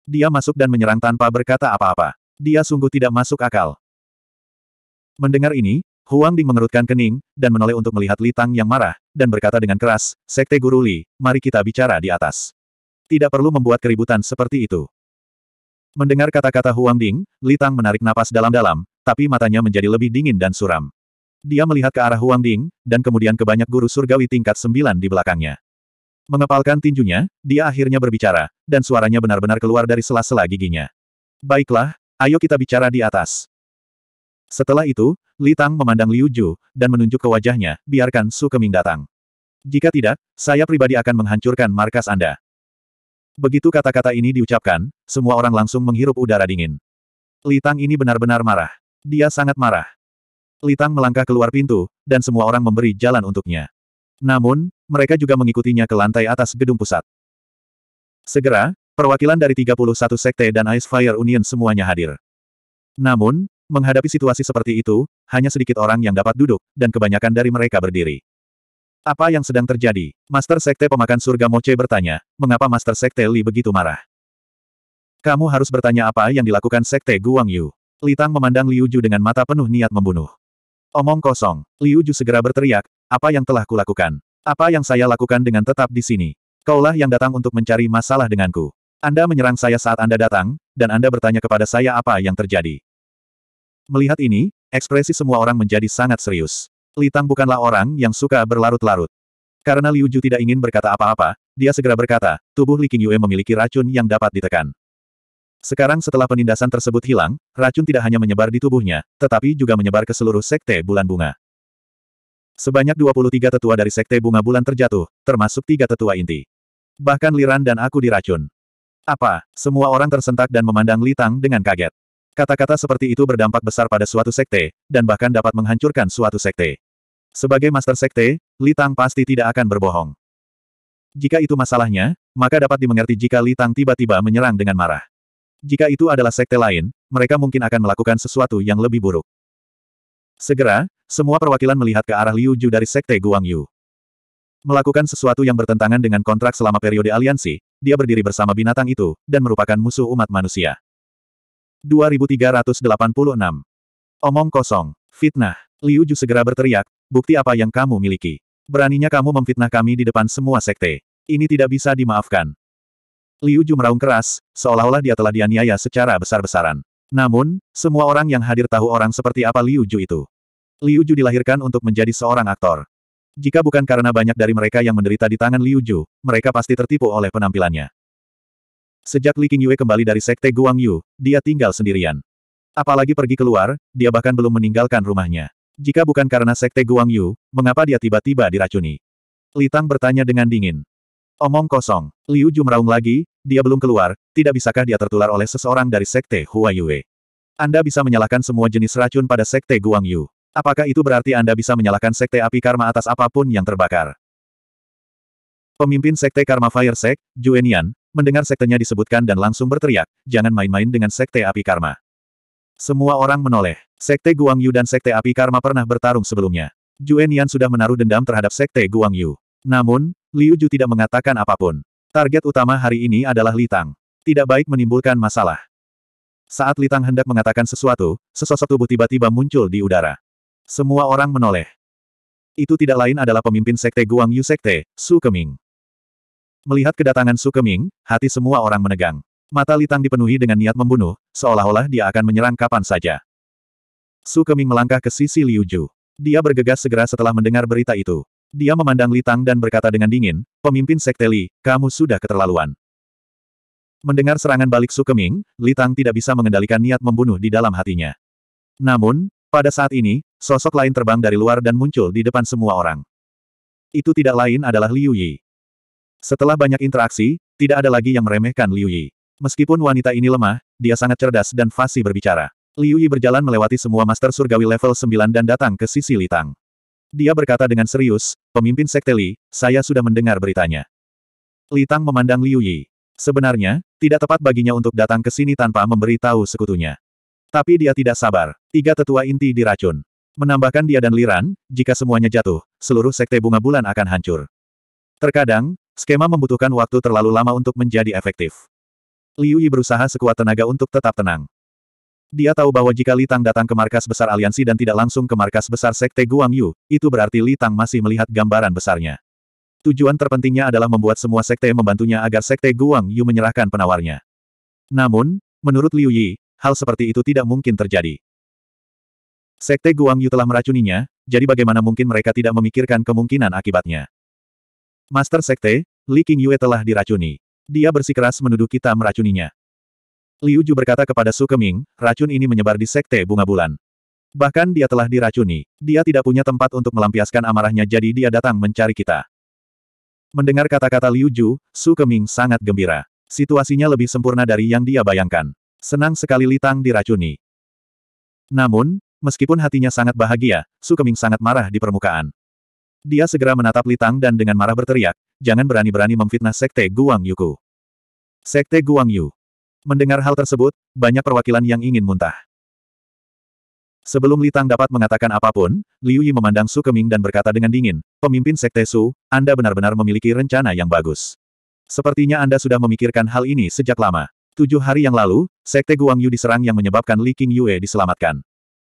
Dia masuk dan menyerang tanpa berkata apa-apa. Dia sungguh tidak masuk akal. Mendengar ini, Huang Ding mengerutkan kening, dan menoleh untuk melihat Litang yang marah, dan berkata dengan keras, Sekte Guru Li, mari kita bicara di atas. Tidak perlu membuat keributan seperti itu. Mendengar kata-kata Huang Ding, Litang menarik napas dalam-dalam, tapi matanya menjadi lebih dingin dan suram. Dia melihat ke arah Huang Ding, dan kemudian ke banyak guru surgawi tingkat sembilan di belakangnya. Mengepalkan tinjunya, dia akhirnya berbicara, dan suaranya benar-benar keluar dari sela-sela giginya. Baiklah, ayo kita bicara di atas. Setelah itu, Li Tang memandang Liu Ju, dan menunjuk ke wajahnya, biarkan Su Keming datang. Jika tidak, saya pribadi akan menghancurkan markas Anda. Begitu kata-kata ini diucapkan, semua orang langsung menghirup udara dingin. Li Tang ini benar-benar marah. Dia sangat marah. Litang melangkah keluar pintu, dan semua orang memberi jalan untuknya. Namun, mereka juga mengikutinya ke lantai atas gedung pusat. Segera, perwakilan dari 31 sekte dan Ice Fire Union semuanya hadir. Namun, menghadapi situasi seperti itu, hanya sedikit orang yang dapat duduk, dan kebanyakan dari mereka berdiri. Apa yang sedang terjadi? Master Sekte Pemakan Surga Moce bertanya, mengapa Master Sekte Li begitu marah? Kamu harus bertanya apa yang dilakukan Sekte Guang Yu. Li Tang memandang Liu Ju dengan mata penuh niat membunuh. Omong kosong, Liu Ju segera berteriak, apa yang telah kulakukan? Apa yang saya lakukan dengan tetap di sini? Kaulah yang datang untuk mencari masalah denganku. Anda menyerang saya saat Anda datang, dan Anda bertanya kepada saya apa yang terjadi. Melihat ini, ekspresi semua orang menjadi sangat serius. Li Tang bukanlah orang yang suka berlarut-larut. Karena Liu Ju tidak ingin berkata apa-apa, dia segera berkata, tubuh Li Qingyue memiliki racun yang dapat ditekan. Sekarang setelah penindasan tersebut hilang, racun tidak hanya menyebar di tubuhnya, tetapi juga menyebar ke seluruh sekte bulan bunga. Sebanyak 23 tetua dari sekte bunga bulan terjatuh, termasuk tiga tetua inti. Bahkan Liran dan aku diracun. Apa? Semua orang tersentak dan memandang Litang dengan kaget. Kata-kata seperti itu berdampak besar pada suatu sekte, dan bahkan dapat menghancurkan suatu sekte. Sebagai master sekte, Litang pasti tidak akan berbohong. Jika itu masalahnya, maka dapat dimengerti jika Litang tiba-tiba menyerang dengan marah. Jika itu adalah sekte lain, mereka mungkin akan melakukan sesuatu yang lebih buruk. Segera, semua perwakilan melihat ke arah Liu Ju dari sekte Guang Yu. Melakukan sesuatu yang bertentangan dengan kontrak selama periode aliansi, dia berdiri bersama binatang itu, dan merupakan musuh umat manusia. 2386. Omong kosong. Fitnah. Liu Ju segera berteriak, bukti apa yang kamu miliki? Beraninya kamu memfitnah kami di depan semua sekte. Ini tidak bisa dimaafkan. Liu Ju meraung keras, seolah-olah dia telah dianiaya secara besar-besaran. Namun, semua orang yang hadir tahu orang seperti apa Liu Ju itu. Liu Ju dilahirkan untuk menjadi seorang aktor. Jika bukan karena banyak dari mereka yang menderita di tangan Liu Ju, mereka pasti tertipu oleh penampilannya. Sejak Li Qingyue kembali dari sekte Guang Yu, dia tinggal sendirian. Apalagi pergi keluar, dia bahkan belum meninggalkan rumahnya. Jika bukan karena sekte Guang Yu, mengapa dia tiba-tiba diracuni? Li Tang bertanya dengan dingin. Omong kosong. Liu meraung lagi, dia belum keluar, tidak bisakah dia tertular oleh seseorang dari Sekte Huayue? Anda bisa menyalahkan semua jenis racun pada Sekte Guangyu. Apakah itu berarti Anda bisa menyalahkan Sekte Api Karma atas apapun yang terbakar? Pemimpin Sekte Karma Fire Sect, Juenian, mendengar sektenya disebutkan dan langsung berteriak, jangan main-main dengan Sekte Api Karma. Semua orang menoleh. Sekte Guangyu dan Sekte Api Karma pernah bertarung sebelumnya. Ju Enian sudah menaruh dendam terhadap Sekte Guangyu. Namun, Liu Ju tidak mengatakan apapun. Target utama hari ini adalah Litang. Tidak baik menimbulkan masalah. Saat Litang hendak mengatakan sesuatu, sesosok tubuh tiba-tiba muncul di udara. Semua orang menoleh. Itu tidak lain adalah pemimpin sekte Guang Yu Sekte, Su Keming. Melihat kedatangan Su Keming, hati semua orang menegang. Mata Litang dipenuhi dengan niat membunuh, seolah-olah dia akan menyerang kapan saja. Su Keming melangkah ke sisi Liu Ju. Dia bergegas segera setelah mendengar berita itu. Dia memandang Litang dan berkata dengan dingin, pemimpin sekte Li, kamu sudah keterlaluan. Mendengar serangan balik Sukeming, Litang tidak bisa mengendalikan niat membunuh di dalam hatinya. Namun, pada saat ini, sosok lain terbang dari luar dan muncul di depan semua orang. Itu tidak lain adalah Liu Yi. Setelah banyak interaksi, tidak ada lagi yang meremehkan Liu Yi. Meskipun wanita ini lemah, dia sangat cerdas dan fasih berbicara. Liu Yi berjalan melewati semua master surgawi level 9 dan datang ke sisi Litang. Dia berkata dengan serius, pemimpin sekte Li, saya sudah mendengar beritanya. Li Tang memandang Liu Yi. Sebenarnya, tidak tepat baginya untuk datang ke sini tanpa memberi tahu sekutunya. Tapi dia tidak sabar. Tiga tetua inti diracun. Menambahkan dia dan Liran, jika semuanya jatuh, seluruh sekte bunga bulan akan hancur. Terkadang, skema membutuhkan waktu terlalu lama untuk menjadi efektif. Liu Yi berusaha sekuat tenaga untuk tetap tenang. Dia tahu bahwa jika Li Tang datang ke markas besar aliansi dan tidak langsung ke markas besar Sekte Guang Yu, itu berarti Li Tang masih melihat gambaran besarnya. Tujuan terpentingnya adalah membuat semua sekte membantunya agar Sekte Guang Yu menyerahkan penawarnya. Namun, menurut Liu Yi, hal seperti itu tidak mungkin terjadi. Sekte Guang Yu telah meracuninya, jadi bagaimana mungkin mereka tidak memikirkan kemungkinan akibatnya. Master Sekte, Li King Yue telah diracuni. Dia bersikeras menuduh kita meracuninya. Liu Ju berkata kepada Su Keming, racun ini menyebar di sekte bunga bulan. Bahkan dia telah diracuni, dia tidak punya tempat untuk melampiaskan amarahnya jadi dia datang mencari kita. Mendengar kata-kata Liu Ju, Su Keming sangat gembira. Situasinya lebih sempurna dari yang dia bayangkan. Senang sekali Litang diracuni. Namun, meskipun hatinya sangat bahagia, Su Keming sangat marah di permukaan. Dia segera menatap Litang dan dengan marah berteriak, jangan berani-berani memfitnah Sekte Guang Yuku. Sekte Guang Yu, Mendengar hal tersebut, banyak perwakilan yang ingin muntah. Sebelum Li Tang dapat mengatakan apapun, Liu Yi memandang Su Keming dan berkata dengan dingin, Pemimpin Sekte Su, Anda benar-benar memiliki rencana yang bagus. Sepertinya Anda sudah memikirkan hal ini sejak lama. Tujuh hari yang lalu, Sekte Guangyu diserang yang menyebabkan Li King Yue diselamatkan.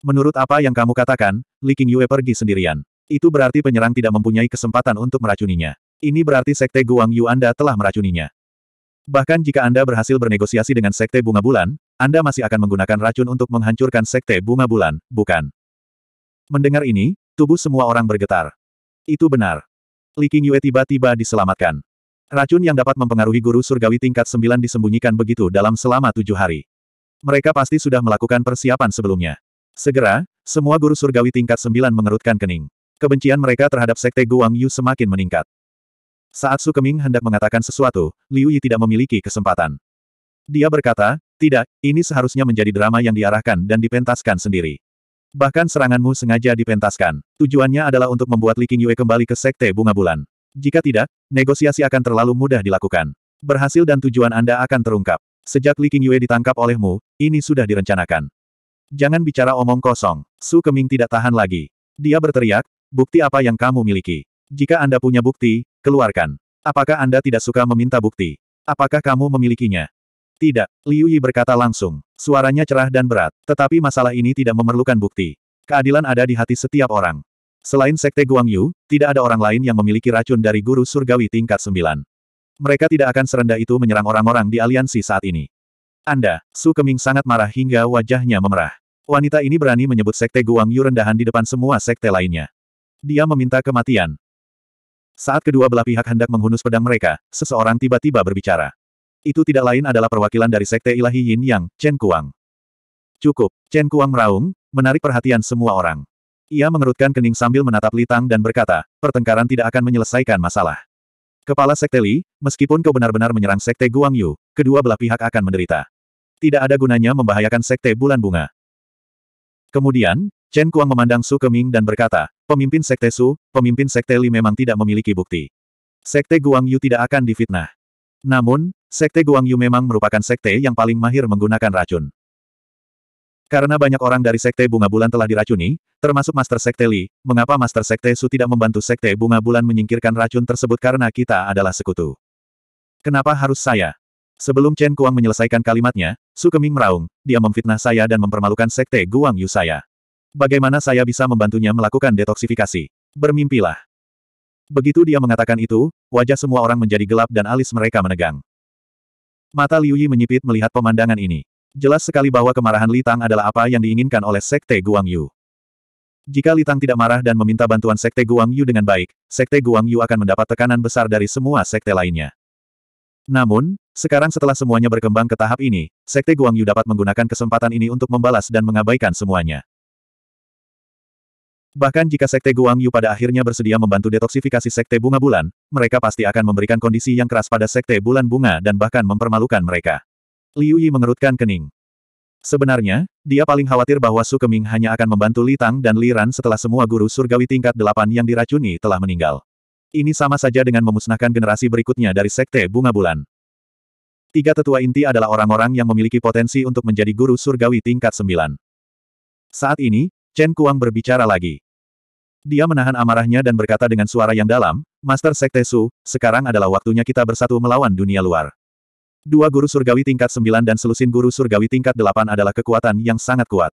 Menurut apa yang kamu katakan, Li King Yue pergi sendirian. Itu berarti penyerang tidak mempunyai kesempatan untuk meracuninya. Ini berarti Sekte Guangyu Anda telah meracuninya. Bahkan jika Anda berhasil bernegosiasi dengan Sekte Bunga Bulan, Anda masih akan menggunakan racun untuk menghancurkan Sekte Bunga Bulan, bukan? Mendengar ini, tubuh semua orang bergetar. Itu benar. Li Qingyue tiba-tiba diselamatkan. Racun yang dapat mempengaruhi guru surgawi tingkat 9 disembunyikan begitu dalam selama tujuh hari. Mereka pasti sudah melakukan persiapan sebelumnya. Segera, semua guru surgawi tingkat 9 mengerutkan kening. Kebencian mereka terhadap Sekte Guangyu semakin meningkat. Saat Su Keming hendak mengatakan sesuatu, Liu Yi tidak memiliki kesempatan. Dia berkata, tidak, ini seharusnya menjadi drama yang diarahkan dan dipentaskan sendiri. Bahkan seranganmu sengaja dipentaskan. Tujuannya adalah untuk membuat Li Qing Yue kembali ke Sekte Bunga Bulan. Jika tidak, negosiasi akan terlalu mudah dilakukan. Berhasil dan tujuan Anda akan terungkap. Sejak Li Qing Yue ditangkap olehmu, ini sudah direncanakan. Jangan bicara omong kosong. Su Keming tidak tahan lagi. Dia berteriak, bukti apa yang kamu miliki. Jika Anda punya bukti, keluarkan. Apakah Anda tidak suka meminta bukti? Apakah kamu memilikinya? Tidak, Liu Yi berkata langsung. Suaranya cerah dan berat, tetapi masalah ini tidak memerlukan bukti. Keadilan ada di hati setiap orang. Selain Sekte Guangyu, tidak ada orang lain yang memiliki racun dari Guru Surgawi tingkat 9. Mereka tidak akan serendah itu menyerang orang-orang di aliansi saat ini. Anda, Su Keming sangat marah hingga wajahnya memerah. Wanita ini berani menyebut Sekte Guangyu rendahan di depan semua sekte lainnya. Dia meminta kematian, saat kedua belah pihak hendak menghunus pedang mereka, seseorang tiba-tiba berbicara. Itu tidak lain adalah perwakilan dari Sekte Ilahi Yin Yang, Chen Kuang. Cukup, Chen Kuang meraung, menarik perhatian semua orang. Ia mengerutkan kening sambil menatap Litang dan berkata, pertengkaran tidak akan menyelesaikan masalah. Kepala Sekte Li, meskipun kau benar-benar menyerang Sekte Guang Yu, kedua belah pihak akan menderita. Tidak ada gunanya membahayakan Sekte Bulan Bunga. Kemudian, Chen Kuang memandang Su Keming dan berkata, pemimpin Sekte Su, pemimpin Sekte Li memang tidak memiliki bukti. Sekte Guang Yu tidak akan difitnah. Namun, Sekte Guang Yu memang merupakan sekte yang paling mahir menggunakan racun. Karena banyak orang dari Sekte Bunga Bulan telah diracuni, termasuk Master Sekte Li, mengapa Master Sekte Su tidak membantu Sekte Bunga Bulan menyingkirkan racun tersebut karena kita adalah sekutu? Kenapa harus saya? Sebelum Chen Kuang menyelesaikan kalimatnya, Su Keming meraung, dia memfitnah saya dan mempermalukan Sekte Guang Yu saya. Bagaimana saya bisa membantunya melakukan detoksifikasi? Bermimpilah. Begitu dia mengatakan itu, wajah semua orang menjadi gelap dan alis mereka menegang. Mata Liu Yi menyipit melihat pemandangan ini. Jelas sekali bahwa kemarahan Li Tang adalah apa yang diinginkan oleh Sekte Guang Yu. Jika Li Tang tidak marah dan meminta bantuan Sekte Guang Yu dengan baik, Sekte Guang Yu akan mendapat tekanan besar dari semua sekte lainnya. Namun, sekarang setelah semuanya berkembang ke tahap ini, Sekte Guangyu dapat menggunakan kesempatan ini untuk membalas dan mengabaikan semuanya. Bahkan jika Sekte Guang Yu pada akhirnya bersedia membantu detoksifikasi Sekte Bunga Bulan, mereka pasti akan memberikan kondisi yang keras pada Sekte Bulan Bunga dan bahkan mempermalukan mereka. Liu Yi mengerutkan kening. Sebenarnya, dia paling khawatir bahwa Su Keming hanya akan membantu Li Tang dan Li Ran setelah semua guru surgawi tingkat delapan yang diracuni telah meninggal. Ini sama saja dengan memusnahkan generasi berikutnya dari Sekte Bunga Bulan. Tiga tetua inti adalah orang-orang yang memiliki potensi untuk menjadi guru surgawi tingkat sembilan. Saat ini, Chen Kuang berbicara lagi. Dia menahan amarahnya dan berkata dengan suara yang dalam, Master Sekte Su, sekarang adalah waktunya kita bersatu melawan dunia luar. Dua guru surgawi tingkat sembilan dan selusin guru surgawi tingkat delapan adalah kekuatan yang sangat kuat.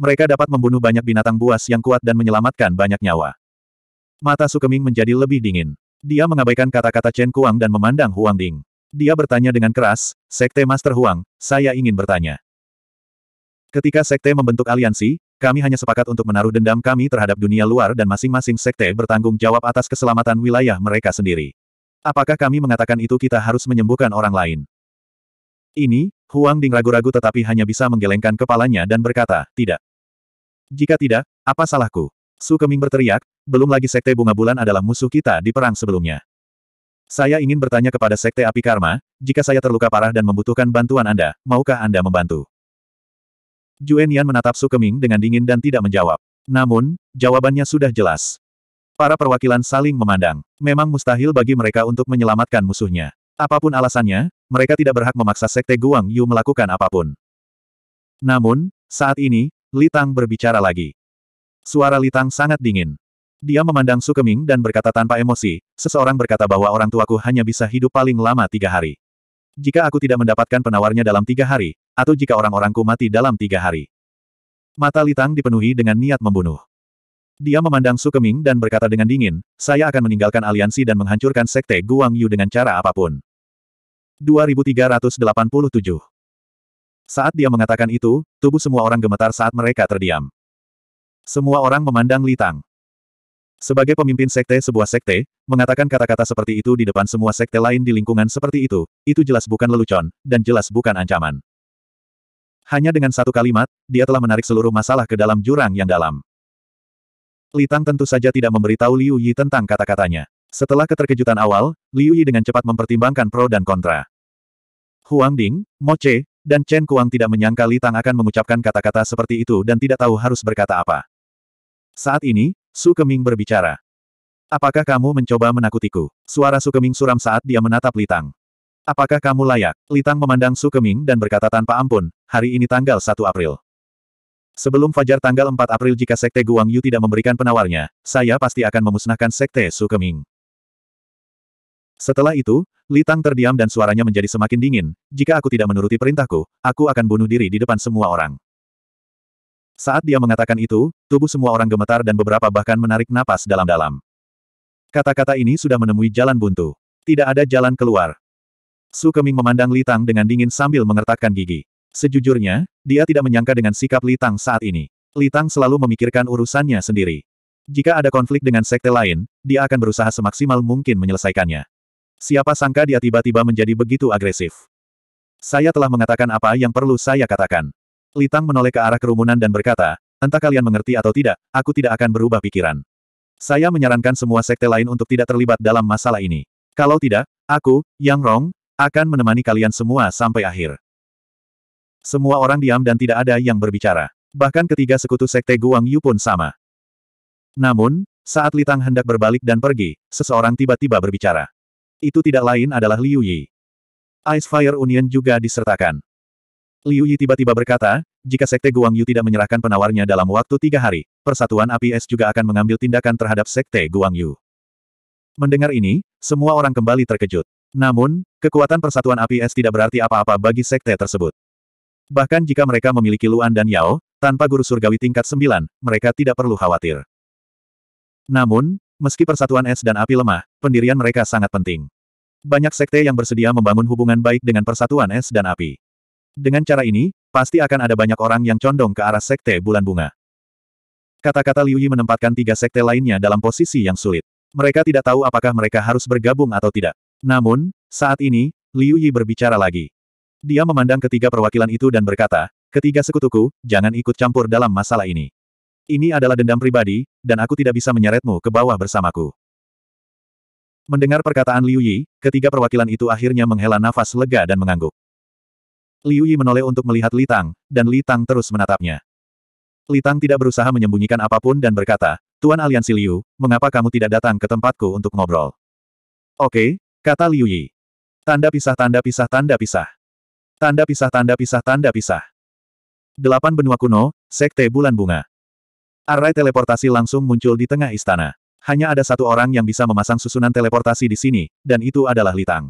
Mereka dapat membunuh banyak binatang buas yang kuat dan menyelamatkan banyak nyawa. Mata Sukeming menjadi lebih dingin. Dia mengabaikan kata-kata Chen Kuang dan memandang Huang Ding. Dia bertanya dengan keras, Sekte Master Huang, saya ingin bertanya. Ketika Sekte membentuk aliansi, kami hanya sepakat untuk menaruh dendam kami terhadap dunia luar dan masing-masing sekte bertanggung jawab atas keselamatan wilayah mereka sendiri. Apakah kami mengatakan itu kita harus menyembuhkan orang lain? Ini, Huang Ding ragu-ragu tetapi hanya bisa menggelengkan kepalanya dan berkata, tidak. Jika tidak, apa salahku? Su Keming berteriak, belum lagi sekte bunga bulan adalah musuh kita di perang sebelumnya. Saya ingin bertanya kepada sekte api karma, jika saya terluka parah dan membutuhkan bantuan Anda, maukah Anda membantu? Juen Yan menatap Su Keming dengan dingin dan tidak menjawab. Namun, jawabannya sudah jelas. Para perwakilan saling memandang. Memang mustahil bagi mereka untuk menyelamatkan musuhnya. Apapun alasannya, mereka tidak berhak memaksa Sekte Guang Yu melakukan apapun. Namun, saat ini, Li Tang berbicara lagi. Suara Li Tang sangat dingin. Dia memandang Sukeming dan berkata tanpa emosi, seseorang berkata bahwa orang tuaku hanya bisa hidup paling lama tiga hari. Jika aku tidak mendapatkan penawarnya dalam tiga hari, atau jika orang-orangku mati dalam tiga hari. Mata Litang dipenuhi dengan niat membunuh. Dia memandang Su Keming dan berkata dengan dingin, saya akan meninggalkan aliansi dan menghancurkan sekte Guang Yu dengan cara apapun. 2387 Saat dia mengatakan itu, tubuh semua orang gemetar saat mereka terdiam. Semua orang memandang Litang. Sebagai pemimpin sekte sebuah sekte, mengatakan kata-kata seperti itu di depan semua sekte lain di lingkungan seperti itu, itu jelas bukan lelucon, dan jelas bukan ancaman. Hanya dengan satu kalimat, dia telah menarik seluruh masalah ke dalam jurang yang dalam. Litang tentu saja tidak memberitahu Liu Yi tentang kata-katanya. Setelah keterkejutan awal, Liu Yi dengan cepat mempertimbangkan pro dan kontra. Huang Ding, Mo Che, dan Chen Kuang tidak menyangka Litang akan mengucapkan kata-kata seperti itu dan tidak tahu harus berkata apa. Saat ini, Su Keming berbicara. Apakah kamu mencoba menakutiku? Suara Su Keming suram saat dia menatap Litang. Apakah kamu layak? Litang memandang Su Keming dan berkata tanpa ampun, hari ini tanggal 1 April. Sebelum Fajar tanggal 4 April jika Sekte Guang Yu tidak memberikan penawarnya, saya pasti akan memusnahkan Sekte Su Keming. Setelah itu, Litang terdiam dan suaranya menjadi semakin dingin, jika aku tidak menuruti perintahku, aku akan bunuh diri di depan semua orang. Saat dia mengatakan itu, tubuh semua orang gemetar dan beberapa bahkan menarik napas dalam-dalam. Kata-kata ini sudah menemui jalan buntu. Tidak ada jalan keluar. Su Keming memandang Li Tang dengan dingin sambil mengertakkan gigi. Sejujurnya, dia tidak menyangka dengan sikap Li Tang saat ini. Li Tang selalu memikirkan urusannya sendiri. Jika ada konflik dengan sekte lain, dia akan berusaha semaksimal mungkin menyelesaikannya. Siapa sangka dia tiba-tiba menjadi begitu agresif. Saya telah mengatakan apa yang perlu saya katakan. Litang menoleh ke arah kerumunan dan berkata, entah kalian mengerti atau tidak, aku tidak akan berubah pikiran. Saya menyarankan semua sekte lain untuk tidak terlibat dalam masalah ini. Kalau tidak, aku, Yang Rong, akan menemani kalian semua sampai akhir. Semua orang diam dan tidak ada yang berbicara. Bahkan ketiga sekutu sekte Guang Yu pun sama. Namun, saat Litang hendak berbalik dan pergi, seseorang tiba-tiba berbicara. Itu tidak lain adalah Liu Yi. Ice Fire Union juga disertakan. Liu Yi tiba-tiba berkata, jika Sekte Guangyu tidak menyerahkan penawarnya dalam waktu tiga hari, Persatuan Api Es juga akan mengambil tindakan terhadap Sekte Guangyu. Mendengar ini, semua orang kembali terkejut. Namun, kekuatan Persatuan Api Es tidak berarti apa-apa bagi Sekte tersebut. Bahkan jika mereka memiliki Luan dan Yao, tanpa guru surgawi tingkat sembilan, mereka tidak perlu khawatir. Namun, meski Persatuan Es dan Api lemah, pendirian mereka sangat penting. Banyak sekte yang bersedia membangun hubungan baik dengan Persatuan Es dan Api. Dengan cara ini, pasti akan ada banyak orang yang condong ke arah sekte bulan bunga. Kata-kata Liu Yi menempatkan tiga sekte lainnya dalam posisi yang sulit. Mereka tidak tahu apakah mereka harus bergabung atau tidak. Namun, saat ini, Liu Yi berbicara lagi. Dia memandang ketiga perwakilan itu dan berkata, ketiga sekutuku, jangan ikut campur dalam masalah ini. Ini adalah dendam pribadi, dan aku tidak bisa menyeretmu ke bawah bersamaku. Mendengar perkataan Liu Yi, ketiga perwakilan itu akhirnya menghela nafas lega dan mengangguk. Liu Yi menoleh untuk melihat Li Tang, dan Li Tang terus menatapnya. Li Tang tidak berusaha menyembunyikan apapun dan berkata, Tuan Aliansi Liu, mengapa kamu tidak datang ke tempatku untuk ngobrol? Oke, kata Liu Yi. Tanda pisah tanda pisah tanda pisah. Tanda pisah tanda pisah tanda pisah. Delapan benua kuno, Sekte Bulan Bunga. Array teleportasi langsung muncul di tengah istana. Hanya ada satu orang yang bisa memasang susunan teleportasi di sini, dan itu adalah Litang.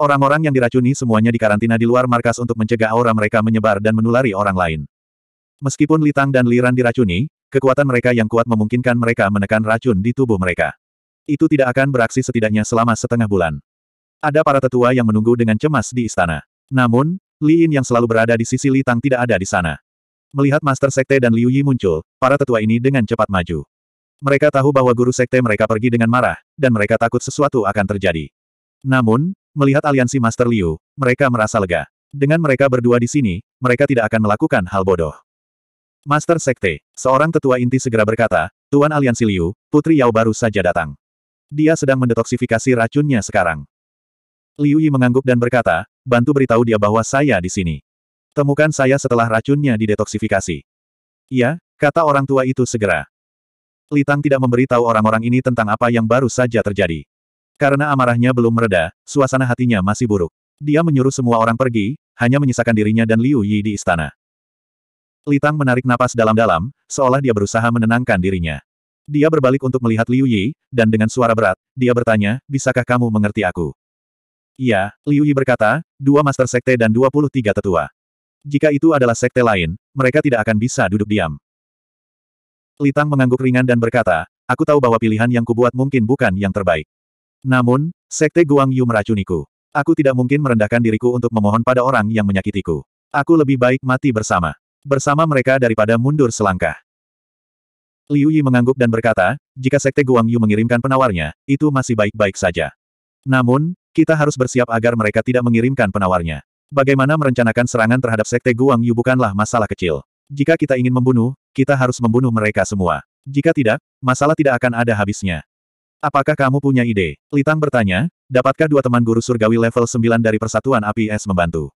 Orang-orang yang diracuni semuanya dikarantina di luar markas untuk mencegah aura mereka menyebar dan menulari orang lain. Meskipun Litang dan Liran diracuni, kekuatan mereka yang kuat memungkinkan mereka menekan racun di tubuh mereka. Itu tidak akan beraksi setidaknya selama setengah bulan. Ada para tetua yang menunggu dengan cemas di istana. Namun, Li Yin yang selalu berada di sisi Litang tidak ada di sana. Melihat Master Sekte dan Liu Yi muncul, para tetua ini dengan cepat maju. Mereka tahu bahwa guru sekte mereka pergi dengan marah, dan mereka takut sesuatu akan terjadi. Namun, Melihat aliansi Master Liu, mereka merasa lega. Dengan mereka berdua di sini, mereka tidak akan melakukan hal bodoh. Master Sekte, seorang tetua inti segera berkata, Tuan Aliansi Liu, Putri Yao baru saja datang. Dia sedang mendetoksifikasi racunnya sekarang. Liu Yi mengangguk dan berkata, bantu beritahu dia bahwa saya di sini. Temukan saya setelah racunnya didetoksifikasi. Iya, kata orang tua itu segera. Litang tidak memberitahu orang-orang ini tentang apa yang baru saja terjadi. Karena amarahnya belum mereda, suasana hatinya masih buruk. Dia menyuruh semua orang pergi, hanya menyisakan dirinya dan Liu Yi di istana. Litang menarik napas dalam-dalam, seolah dia berusaha menenangkan dirinya. Dia berbalik untuk melihat Liu Yi, dan dengan suara berat, dia bertanya, bisakah kamu mengerti aku? Iya, Liu Yi berkata, dua master sekte dan 23 tetua. Jika itu adalah sekte lain, mereka tidak akan bisa duduk diam. Litang mengangguk ringan dan berkata, aku tahu bahwa pilihan yang kubuat mungkin bukan yang terbaik. Namun, sekte Guangyu Yu meracuniku. Aku tidak mungkin merendahkan diriku untuk memohon pada orang yang menyakitiku. Aku lebih baik mati bersama. Bersama mereka daripada mundur selangkah. Liu Yi mengangguk dan berkata, jika sekte Guangyu mengirimkan penawarnya, itu masih baik-baik saja. Namun, kita harus bersiap agar mereka tidak mengirimkan penawarnya. Bagaimana merencanakan serangan terhadap sekte Guangyu bukanlah masalah kecil. Jika kita ingin membunuh, kita harus membunuh mereka semua. Jika tidak, masalah tidak akan ada habisnya. Apakah kamu punya ide? Litang bertanya, dapatkah dua teman guru surgawi level 9 dari Persatuan Api Es membantu?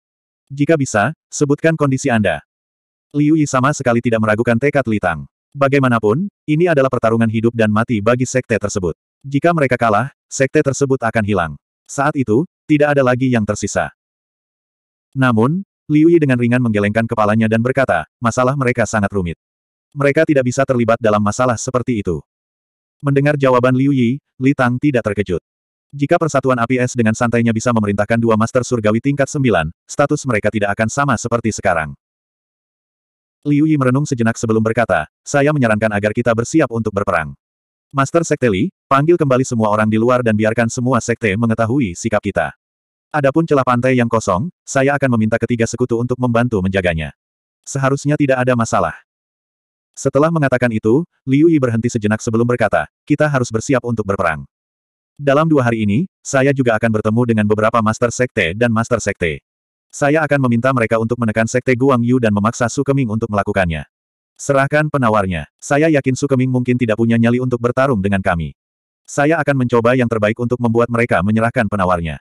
Jika bisa, sebutkan kondisi Anda. Liu Yi sama sekali tidak meragukan tekad Litang. Bagaimanapun, ini adalah pertarungan hidup dan mati bagi sekte tersebut. Jika mereka kalah, sekte tersebut akan hilang. Saat itu, tidak ada lagi yang tersisa. Namun, Liu Yi dengan ringan menggelengkan kepalanya dan berkata, masalah mereka sangat rumit. Mereka tidak bisa terlibat dalam masalah seperti itu. Mendengar jawaban Liu Yi, Li Tang tidak terkejut. Jika persatuan api es dengan santainya bisa memerintahkan dua master surgawi tingkat sembilan, status mereka tidak akan sama seperti sekarang. Liu Yi merenung sejenak sebelum berkata, saya menyarankan agar kita bersiap untuk berperang. Master Sekte Li, panggil kembali semua orang di luar dan biarkan semua sekte mengetahui sikap kita. Adapun celah pantai yang kosong, saya akan meminta ketiga sekutu untuk membantu menjaganya. Seharusnya tidak ada masalah. Setelah mengatakan itu, Liu Yi berhenti sejenak sebelum berkata, kita harus bersiap untuk berperang. Dalam dua hari ini, saya juga akan bertemu dengan beberapa Master Sekte dan Master Sekte. Saya akan meminta mereka untuk menekan Sekte Guang Yu dan memaksa Su Keming untuk melakukannya. Serahkan penawarnya. Saya yakin Su Keming mungkin tidak punya nyali untuk bertarung dengan kami. Saya akan mencoba yang terbaik untuk membuat mereka menyerahkan penawarnya.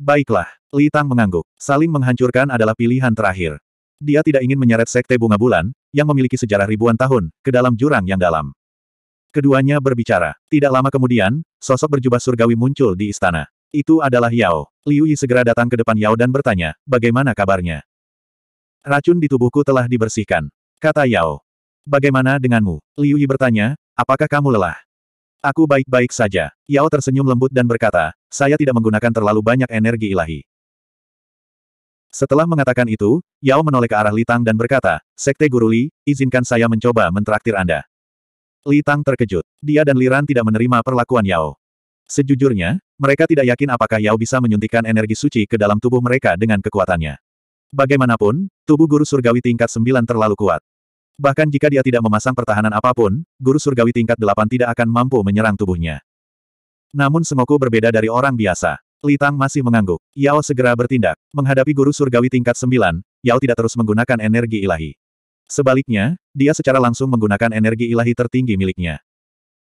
Baiklah, Li Tang mengangguk. Saling menghancurkan adalah pilihan terakhir. Dia tidak ingin menyeret sekte bunga bulan, yang memiliki sejarah ribuan tahun, ke dalam jurang yang dalam. Keduanya berbicara. Tidak lama kemudian, sosok berjubah surgawi muncul di istana. Itu adalah Yao. Liu Yi segera datang ke depan Yao dan bertanya, bagaimana kabarnya? Racun di tubuhku telah dibersihkan. Kata Yao. Bagaimana denganmu? Liu Yi bertanya, apakah kamu lelah? Aku baik-baik saja. Yao tersenyum lembut dan berkata, saya tidak menggunakan terlalu banyak energi ilahi. Setelah mengatakan itu, Yao menoleh ke arah Litang dan berkata, Sekte Guru Li, izinkan saya mencoba mentraktir Anda. Litang terkejut. Dia dan Liran tidak menerima perlakuan Yao. Sejujurnya, mereka tidak yakin apakah Yao bisa menyuntikkan energi suci ke dalam tubuh mereka dengan kekuatannya. Bagaimanapun, tubuh guru surgawi tingkat 9 terlalu kuat. Bahkan jika dia tidak memasang pertahanan apapun, guru surgawi tingkat 8 tidak akan mampu menyerang tubuhnya. Namun Sengoku berbeda dari orang biasa. Li Tang masih mengangguk. Yao segera bertindak. Menghadapi guru surgawi tingkat 9, Yao tidak terus menggunakan energi ilahi. Sebaliknya, dia secara langsung menggunakan energi ilahi tertinggi miliknya.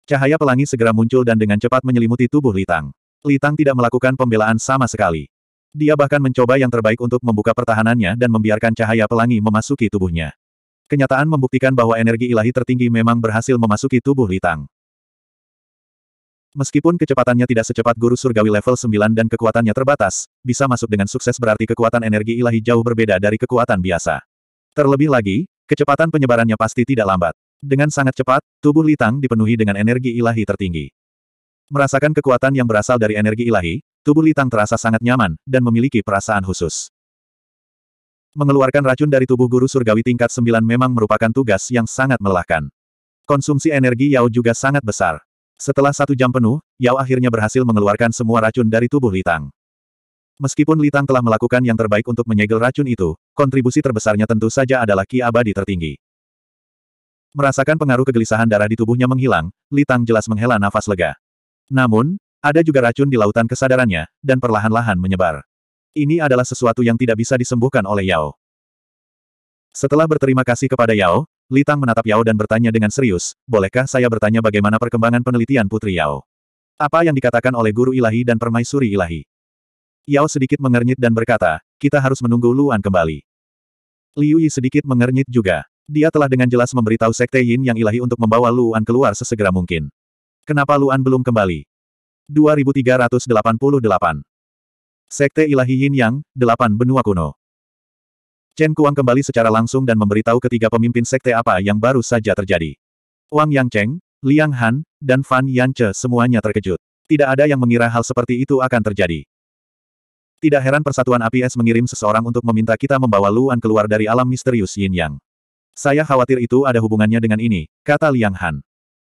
Cahaya pelangi segera muncul dan dengan cepat menyelimuti tubuh Li Tang. Li Tang tidak melakukan pembelaan sama sekali. Dia bahkan mencoba yang terbaik untuk membuka pertahanannya dan membiarkan cahaya pelangi memasuki tubuhnya. Kenyataan membuktikan bahwa energi ilahi tertinggi memang berhasil memasuki tubuh Li Tang. Meskipun kecepatannya tidak secepat guru surgawi level 9 dan kekuatannya terbatas, bisa masuk dengan sukses berarti kekuatan energi ilahi jauh berbeda dari kekuatan biasa. Terlebih lagi, kecepatan penyebarannya pasti tidak lambat. Dengan sangat cepat, tubuh Litang dipenuhi dengan energi ilahi tertinggi. Merasakan kekuatan yang berasal dari energi ilahi, tubuh Litang terasa sangat nyaman, dan memiliki perasaan khusus. Mengeluarkan racun dari tubuh guru surgawi tingkat 9 memang merupakan tugas yang sangat melelahkan. Konsumsi energi Yao juga sangat besar. Setelah satu jam penuh, Yao akhirnya berhasil mengeluarkan semua racun dari tubuh Litang. Meskipun Litang telah melakukan yang terbaik untuk menyegel racun itu, kontribusi terbesarnya tentu saja adalah ki abadi tertinggi. Merasakan pengaruh kegelisahan darah di tubuhnya menghilang, Litang jelas menghela nafas lega. Namun, ada juga racun di lautan kesadarannya, dan perlahan-lahan menyebar. Ini adalah sesuatu yang tidak bisa disembuhkan oleh Yao. Setelah berterima kasih kepada Yao, Litang menatap Yao dan bertanya dengan serius, bolehkah saya bertanya bagaimana perkembangan penelitian Putri Yao? Apa yang dikatakan oleh Guru Ilahi dan Permaisuri Ilahi? Yao sedikit mengernyit dan berkata, kita harus menunggu Luan kembali. Liu Yi sedikit mengernyit juga. Dia telah dengan jelas memberitahu Sekte Yin yang ilahi untuk membawa Luan keluar sesegera mungkin. Kenapa Luan belum kembali? 2388 Sekte Ilahi Yin Yang, Delapan Benua Kuno Chen Kuang kembali secara langsung dan memberitahu ketiga pemimpin sekte apa yang baru saja terjadi. Wang Yang Cheng, Liang Han, dan Fan Yanche semuanya terkejut. Tidak ada yang mengira hal seperti itu akan terjadi. Tidak heran Persatuan Api Es mengirim seseorang untuk meminta kita membawa Luan keluar dari alam misterius Yin Yang. Saya khawatir itu ada hubungannya dengan ini, kata Liang Han.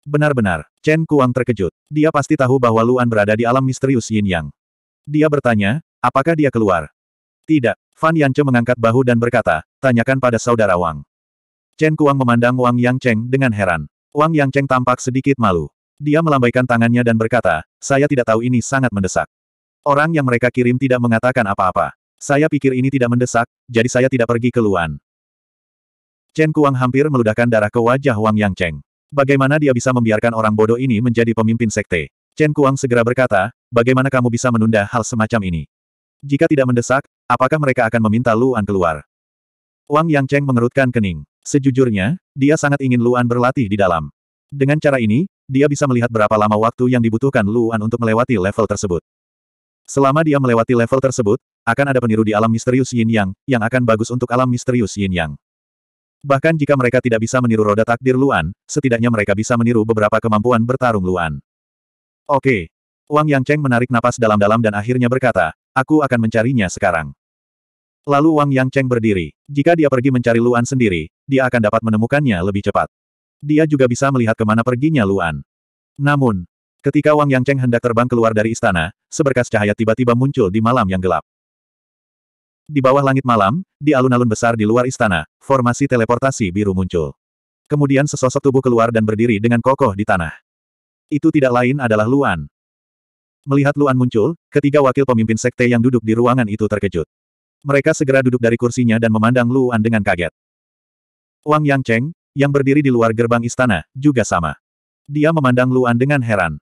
Benar-benar, Chen Kuang terkejut. Dia pasti tahu bahwa Luan berada di alam misterius Yin Yang. Dia bertanya, apakah dia keluar? Tidak. Fan Yance mengangkat bahu dan berkata, tanyakan pada saudara Wang. Chen Kuang memandang Wang Yang Cheng dengan heran. Wang Yang Cheng tampak sedikit malu. Dia melambaikan tangannya dan berkata, saya tidak tahu ini sangat mendesak. Orang yang mereka kirim tidak mengatakan apa-apa. Saya pikir ini tidak mendesak, jadi saya tidak pergi ke Luan. Chen Kuang hampir meludahkan darah ke wajah Wang Yang Cheng. Bagaimana dia bisa membiarkan orang bodoh ini menjadi pemimpin sekte? Chen Kuang segera berkata, bagaimana kamu bisa menunda hal semacam ini? Jika tidak mendesak, apakah mereka akan meminta Luan keluar? Wang Yang Cheng mengerutkan kening. Sejujurnya, dia sangat ingin Luan berlatih di dalam. Dengan cara ini, dia bisa melihat berapa lama waktu yang dibutuhkan Luan untuk melewati level tersebut. Selama dia melewati level tersebut, akan ada peniru di alam misterius Yin Yang, yang akan bagus untuk alam misterius Yin Yang. Bahkan jika mereka tidak bisa meniru roda takdir Luan, setidaknya mereka bisa meniru beberapa kemampuan bertarung Luan. Oke. Wang Yang Cheng menarik napas dalam-dalam dan akhirnya berkata, Aku akan mencarinya sekarang. Lalu Wang Yang Cheng berdiri. Jika dia pergi mencari Luan sendiri, dia akan dapat menemukannya lebih cepat. Dia juga bisa melihat kemana perginya Luan. Namun, ketika Wang Yang Cheng hendak terbang keluar dari istana, seberkas cahaya tiba-tiba muncul di malam yang gelap. Di bawah langit malam, di alun-alun besar di luar istana, formasi teleportasi biru muncul. Kemudian sesosok tubuh keluar dan berdiri dengan kokoh di tanah. Itu tidak lain adalah Luan. Melihat Luan muncul, ketiga wakil pemimpin sekte yang duduk di ruangan itu terkejut. Mereka segera duduk dari kursinya dan memandang Luan dengan kaget. Wang Yang Cheng, yang berdiri di luar gerbang istana, juga sama. Dia memandang Luan dengan heran.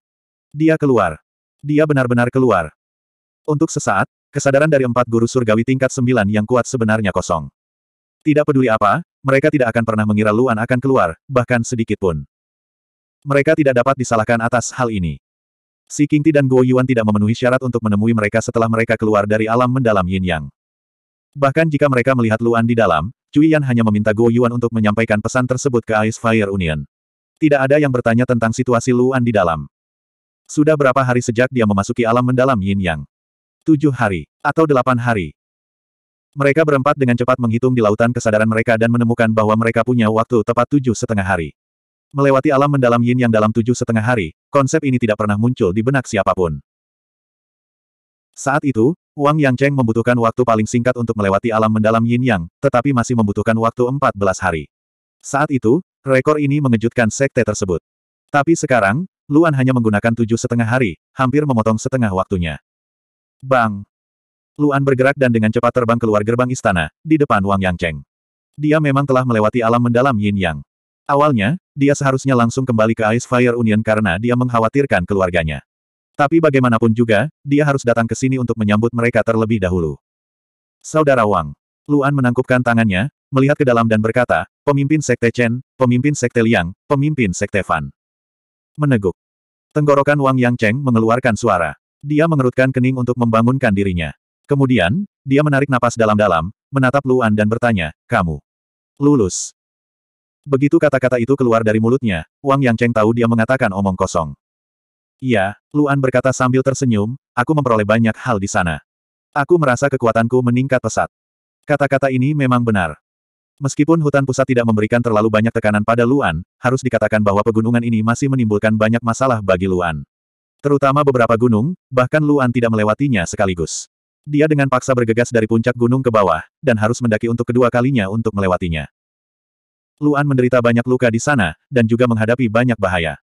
Dia keluar. Dia benar-benar keluar. Untuk sesaat, kesadaran dari empat guru surgawi tingkat sembilan yang kuat sebenarnya kosong. Tidak peduli apa, mereka tidak akan pernah mengira Luan akan keluar, bahkan sedikit pun. Mereka tidak dapat disalahkan atas hal ini. Si Qingti dan Guo Yuan tidak memenuhi syarat untuk menemui mereka setelah mereka keluar dari alam mendalam yin yang. Bahkan jika mereka melihat Luan di dalam, Cui Yan hanya meminta Guo Yuan untuk menyampaikan pesan tersebut ke Ice Fire Union. Tidak ada yang bertanya tentang situasi Luan di dalam. Sudah berapa hari sejak dia memasuki alam mendalam yin yang? Tujuh hari, atau delapan hari. Mereka berempat dengan cepat menghitung di lautan kesadaran mereka dan menemukan bahwa mereka punya waktu tepat tujuh setengah hari. Melewati alam mendalam yin yang dalam tujuh setengah hari, konsep ini tidak pernah muncul di benak siapapun. Saat itu, Wang Yang Cheng membutuhkan waktu paling singkat untuk melewati alam mendalam yin yang, tetapi masih membutuhkan waktu 14 hari. Saat itu, rekor ini mengejutkan sekte tersebut. Tapi sekarang, Luan hanya menggunakan tujuh setengah hari, hampir memotong setengah waktunya. Bang! Luan bergerak dan dengan cepat terbang keluar gerbang istana, di depan Wang Yang Cheng. Dia memang telah melewati alam mendalam yin yang. Awalnya, dia seharusnya langsung kembali ke Ice Fire Union karena dia mengkhawatirkan keluarganya. Tapi bagaimanapun juga, dia harus datang ke sini untuk menyambut mereka terlebih dahulu. Saudara Wang. Luan menangkupkan tangannya, melihat ke dalam dan berkata, pemimpin Sekte Chen, pemimpin Sekte Liang, pemimpin Sekte Fan. Meneguk. Tenggorokan Wang Yang Cheng mengeluarkan suara. Dia mengerutkan kening untuk membangunkan dirinya. Kemudian, dia menarik napas dalam-dalam, menatap Luan dan bertanya, kamu lulus. Begitu kata-kata itu keluar dari mulutnya, Wang Yang Cheng tahu dia mengatakan omong kosong. Iya, Luan berkata sambil tersenyum, aku memperoleh banyak hal di sana. Aku merasa kekuatanku meningkat pesat. Kata-kata ini memang benar. Meskipun hutan pusat tidak memberikan terlalu banyak tekanan pada Luan, harus dikatakan bahwa pegunungan ini masih menimbulkan banyak masalah bagi Luan. Terutama beberapa gunung, bahkan Luan tidak melewatinya sekaligus. Dia dengan paksa bergegas dari puncak gunung ke bawah, dan harus mendaki untuk kedua kalinya untuk melewatinya. Luan menderita banyak luka di sana, dan juga menghadapi banyak bahaya.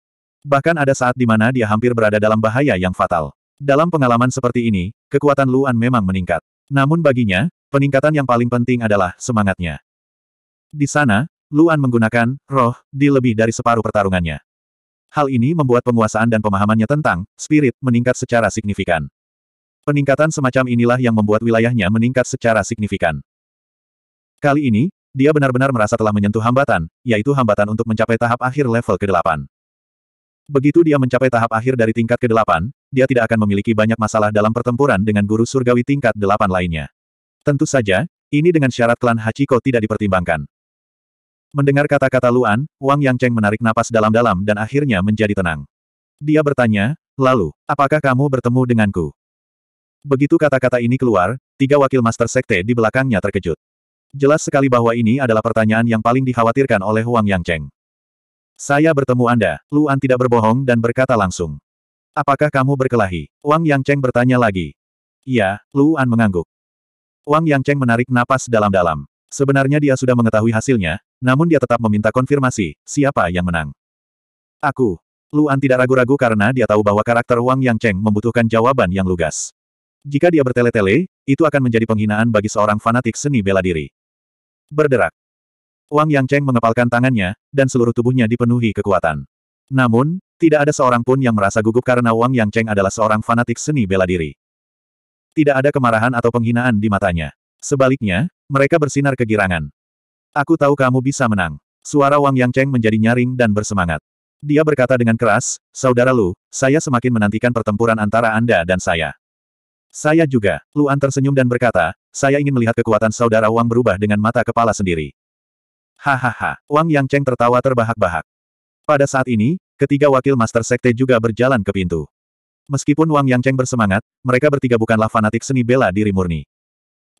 Bahkan ada saat di mana dia hampir berada dalam bahaya yang fatal. Dalam pengalaman seperti ini, kekuatan Luan memang meningkat. Namun baginya, peningkatan yang paling penting adalah semangatnya. Di sana, Luan menggunakan roh di lebih dari separuh pertarungannya. Hal ini membuat penguasaan dan pemahamannya tentang spirit meningkat secara signifikan. Peningkatan semacam inilah yang membuat wilayahnya meningkat secara signifikan. Kali ini, dia benar-benar merasa telah menyentuh hambatan, yaitu hambatan untuk mencapai tahap akhir level ke-8. Begitu dia mencapai tahap akhir dari tingkat ke-8, dia tidak akan memiliki banyak masalah dalam pertempuran dengan guru surgawi tingkat 8 lainnya. Tentu saja, ini dengan syarat klan Hachiko tidak dipertimbangkan. Mendengar kata-kata Luan, Wang Yang Cheng menarik napas dalam-dalam dan akhirnya menjadi tenang. Dia bertanya, lalu, apakah kamu bertemu denganku? Begitu kata-kata ini keluar, tiga wakil master sekte di belakangnya terkejut jelas sekali bahwa ini adalah pertanyaan yang paling dikhawatirkan oleh Huang Yangcheng. Saya bertemu Anda, Luan tidak berbohong dan berkata langsung. Apakah kamu berkelahi? Wang Yangcheng bertanya lagi. Iya, Luan mengangguk. Wang Yangcheng menarik napas dalam-dalam. Sebenarnya dia sudah mengetahui hasilnya, namun dia tetap meminta konfirmasi, siapa yang menang. Aku. Luan tidak ragu-ragu karena dia tahu bahwa karakter Wang Yangcheng membutuhkan jawaban yang lugas. Jika dia bertele-tele, itu akan menjadi penghinaan bagi seorang fanatik seni bela diri berderak. Wang Yang Cheng mengepalkan tangannya, dan seluruh tubuhnya dipenuhi kekuatan. Namun, tidak ada seorang pun yang merasa gugup karena Wang Yang Cheng adalah seorang fanatik seni bela diri. Tidak ada kemarahan atau penghinaan di matanya. Sebaliknya, mereka bersinar kegirangan. Aku tahu kamu bisa menang. Suara Wang Yang Cheng menjadi nyaring dan bersemangat. Dia berkata dengan keras, Saudara Lu, saya semakin menantikan pertempuran antara Anda dan saya. Saya juga, Luan tersenyum dan berkata, saya ingin melihat kekuatan saudara Wang berubah dengan mata kepala sendiri. Hahaha, Wang Yang Cheng tertawa terbahak-bahak. Pada saat ini, ketiga wakil Master Sekte juga berjalan ke pintu. Meskipun Wang Yang Cheng bersemangat, mereka bertiga bukanlah fanatik seni bela diri murni.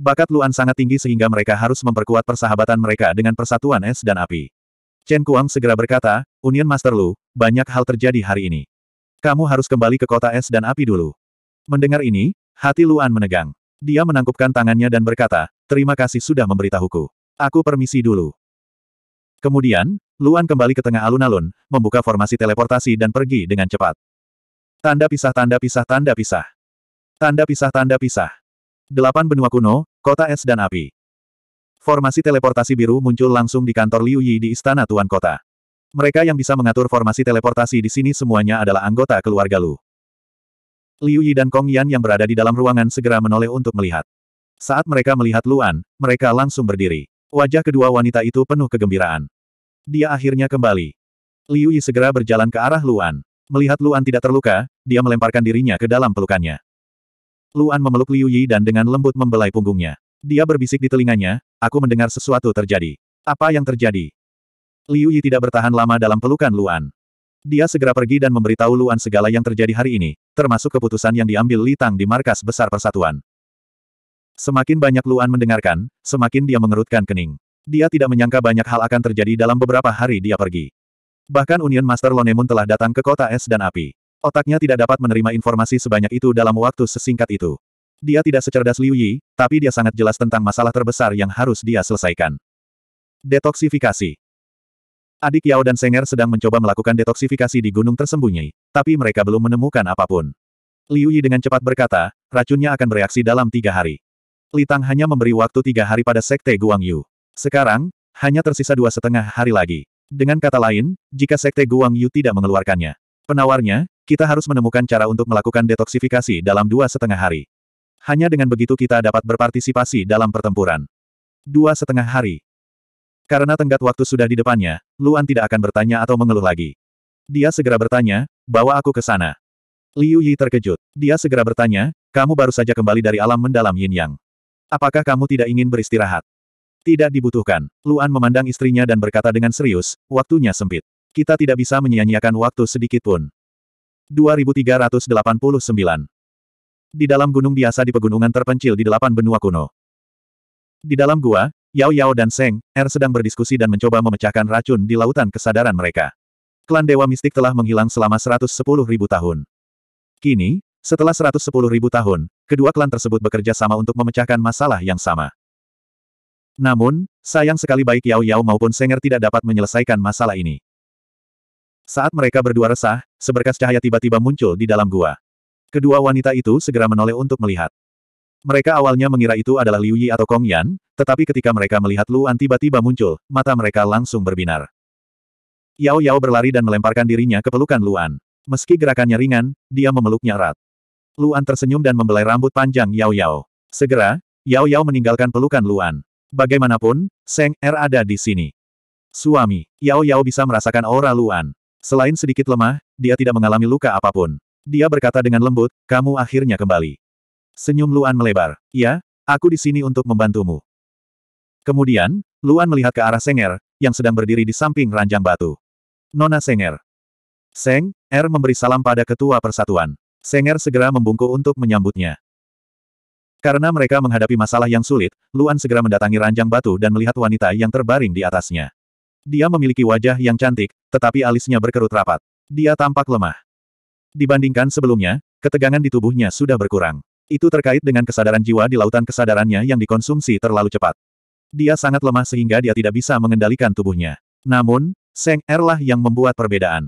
Bakat Luan sangat tinggi sehingga mereka harus memperkuat persahabatan mereka dengan persatuan es dan api. Chen Kuang segera berkata, Union Master Lu, banyak hal terjadi hari ini. Kamu harus kembali ke kota es dan api dulu. Mendengar ini, hati Luan menegang. Dia menangkupkan tangannya dan berkata, terima kasih sudah memberitahuku. Aku permisi dulu. Kemudian, Luan kembali ke tengah alun-alun, membuka formasi teleportasi dan pergi dengan cepat. Tanda pisah tanda pisah tanda pisah. Tanda pisah tanda pisah. Delapan benua kuno, kota es dan api. Formasi teleportasi biru muncul langsung di kantor Liu Yi di Istana Tuan Kota. Mereka yang bisa mengatur formasi teleportasi di sini semuanya adalah anggota keluarga Lu. Liu Yi dan Kong Yan yang berada di dalam ruangan segera menoleh untuk melihat. Saat mereka melihat Luan, mereka langsung berdiri. Wajah kedua wanita itu penuh kegembiraan. Dia akhirnya kembali. Liu Yi segera berjalan ke arah Luan. Melihat Luan tidak terluka, dia melemparkan dirinya ke dalam pelukannya. Luan memeluk Liu Yi dan dengan lembut membelai punggungnya. Dia berbisik di telinganya, aku mendengar sesuatu terjadi. Apa yang terjadi? Liu Yi tidak bertahan lama dalam pelukan Luan. Dia segera pergi dan memberitahu Luan segala yang terjadi hari ini, termasuk keputusan yang diambil Li Tang di markas besar persatuan. Semakin banyak Luan mendengarkan, semakin dia mengerutkan kening. Dia tidak menyangka banyak hal akan terjadi dalam beberapa hari dia pergi. Bahkan Union Master Lonemun telah datang ke kota es dan api. Otaknya tidak dapat menerima informasi sebanyak itu dalam waktu sesingkat itu. Dia tidak secerdas Liu Yi, tapi dia sangat jelas tentang masalah terbesar yang harus dia selesaikan. Detoksifikasi. Adik Yao dan Senger sedang mencoba melakukan detoksifikasi di gunung tersembunyi, tapi mereka belum menemukan apapun. Liu Yi dengan cepat berkata, racunnya akan bereaksi dalam tiga hari. Li Tang hanya memberi waktu tiga hari pada Sekte Guang Yu. Sekarang, hanya tersisa dua setengah hari lagi. Dengan kata lain, jika Sekte Guang Yu tidak mengeluarkannya, penawarnya, kita harus menemukan cara untuk melakukan detoksifikasi dalam dua setengah hari. Hanya dengan begitu kita dapat berpartisipasi dalam pertempuran. Dua setengah hari, karena tenggat waktu sudah di depannya, Luan tidak akan bertanya atau mengeluh lagi. Dia segera bertanya, bawa aku ke sana. Liu Yi terkejut. Dia segera bertanya, kamu baru saja kembali dari alam mendalam yin yang. Apakah kamu tidak ingin beristirahat? Tidak dibutuhkan. Luan memandang istrinya dan berkata dengan serius, waktunya sempit. Kita tidak bisa menyia-nyiakan waktu sedikit pun. 2389 Di dalam gunung biasa di pegunungan terpencil di delapan benua kuno. Di dalam gua, Yao Yao dan Seng, Er sedang berdiskusi dan mencoba memecahkan racun di lautan kesadaran mereka. Klan Dewa Mistik telah menghilang selama 110 tahun. Kini, setelah 110 tahun, kedua klan tersebut bekerja sama untuk memecahkan masalah yang sama. Namun, sayang sekali baik Yao Yao maupun Senger tidak dapat menyelesaikan masalah ini. Saat mereka berdua resah, seberkas cahaya tiba-tiba muncul di dalam gua. Kedua wanita itu segera menoleh untuk melihat. Mereka awalnya mengira itu adalah Liu Yi atau Kong Yan, tetapi ketika mereka melihat Luan tiba-tiba muncul, mata mereka langsung berbinar. Yao Yao berlari dan melemparkan dirinya ke pelukan Luan. Meski gerakannya ringan, dia memeluknya erat. Luan tersenyum dan membelai rambut panjang Yao Yao. Segera, Yao Yao meninggalkan pelukan Luan. Bagaimanapun, Seng Er ada di sini. Suami, Yao Yao bisa merasakan aura Luan. Selain sedikit lemah, dia tidak mengalami luka apapun. Dia berkata dengan lembut, kamu akhirnya kembali. Senyum Luan melebar. Ya, aku di sini untuk membantumu. Kemudian, Luan melihat ke arah Senger, yang sedang berdiri di samping ranjang batu. Nona Senger. Seng, er memberi salam pada ketua persatuan. Senger segera membungkuk untuk menyambutnya. Karena mereka menghadapi masalah yang sulit, Luan segera mendatangi ranjang batu dan melihat wanita yang terbaring di atasnya. Dia memiliki wajah yang cantik, tetapi alisnya berkerut rapat. Dia tampak lemah. Dibandingkan sebelumnya, ketegangan di tubuhnya sudah berkurang. Itu terkait dengan kesadaran jiwa di lautan kesadarannya yang dikonsumsi terlalu cepat. Dia sangat lemah sehingga dia tidak bisa mengendalikan tubuhnya. Namun, Seng Erlah yang membuat perbedaan.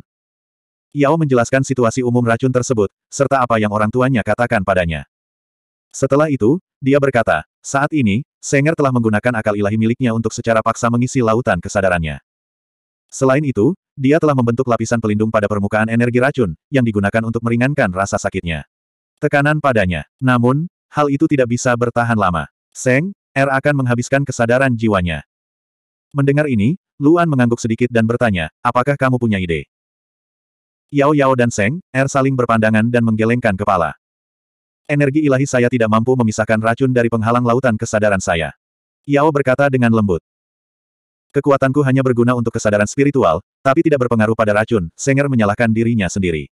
Yao menjelaskan situasi umum racun tersebut, serta apa yang orang tuanya katakan padanya. Setelah itu, dia berkata, saat ini, Senger telah menggunakan akal ilahi miliknya untuk secara paksa mengisi lautan kesadarannya. Selain itu, dia telah membentuk lapisan pelindung pada permukaan energi racun, yang digunakan untuk meringankan rasa sakitnya tekanan padanya. Namun, hal itu tidak bisa bertahan lama. Seng, R er akan menghabiskan kesadaran jiwanya. Mendengar ini, Luan mengangguk sedikit dan bertanya, apakah kamu punya ide? Yao Yao dan Seng, R er saling berpandangan dan menggelengkan kepala. Energi ilahi saya tidak mampu memisahkan racun dari penghalang lautan kesadaran saya. Yao berkata dengan lembut. Kekuatanku hanya berguna untuk kesadaran spiritual, tapi tidak berpengaruh pada racun, Senger menyalahkan dirinya sendiri.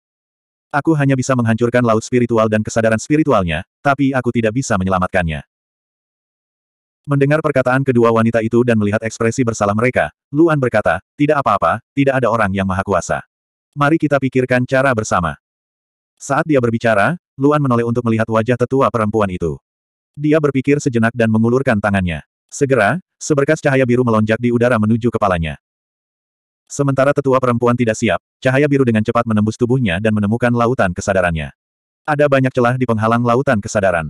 Aku hanya bisa menghancurkan laut spiritual dan kesadaran spiritualnya, tapi aku tidak bisa menyelamatkannya. Mendengar perkataan kedua wanita itu dan melihat ekspresi bersalah mereka, Luan berkata, tidak apa-apa, tidak ada orang yang maha kuasa. Mari kita pikirkan cara bersama. Saat dia berbicara, Luan menoleh untuk melihat wajah tetua perempuan itu. Dia berpikir sejenak dan mengulurkan tangannya. Segera, seberkas cahaya biru melonjak di udara menuju kepalanya. Sementara tetua perempuan tidak siap, cahaya biru dengan cepat menembus tubuhnya dan menemukan lautan kesadarannya. Ada banyak celah di penghalang lautan kesadaran.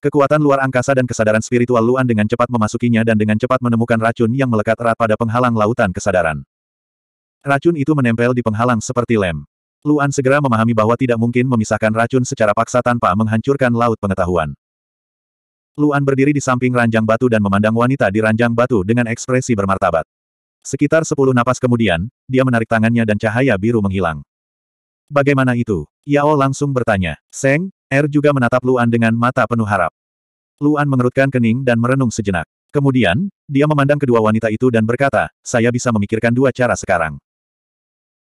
Kekuatan luar angkasa dan kesadaran spiritual Luan dengan cepat memasukinya dan dengan cepat menemukan racun yang melekat erat pada penghalang lautan kesadaran. Racun itu menempel di penghalang seperti lem. Luan segera memahami bahwa tidak mungkin memisahkan racun secara paksa tanpa menghancurkan laut pengetahuan. Luan berdiri di samping ranjang batu dan memandang wanita di ranjang batu dengan ekspresi bermartabat. Sekitar sepuluh napas kemudian, dia menarik tangannya dan cahaya biru menghilang. Bagaimana itu? Yao langsung bertanya. Seng, Er juga menatap Luan dengan mata penuh harap. Luan mengerutkan kening dan merenung sejenak. Kemudian, dia memandang kedua wanita itu dan berkata, saya bisa memikirkan dua cara sekarang.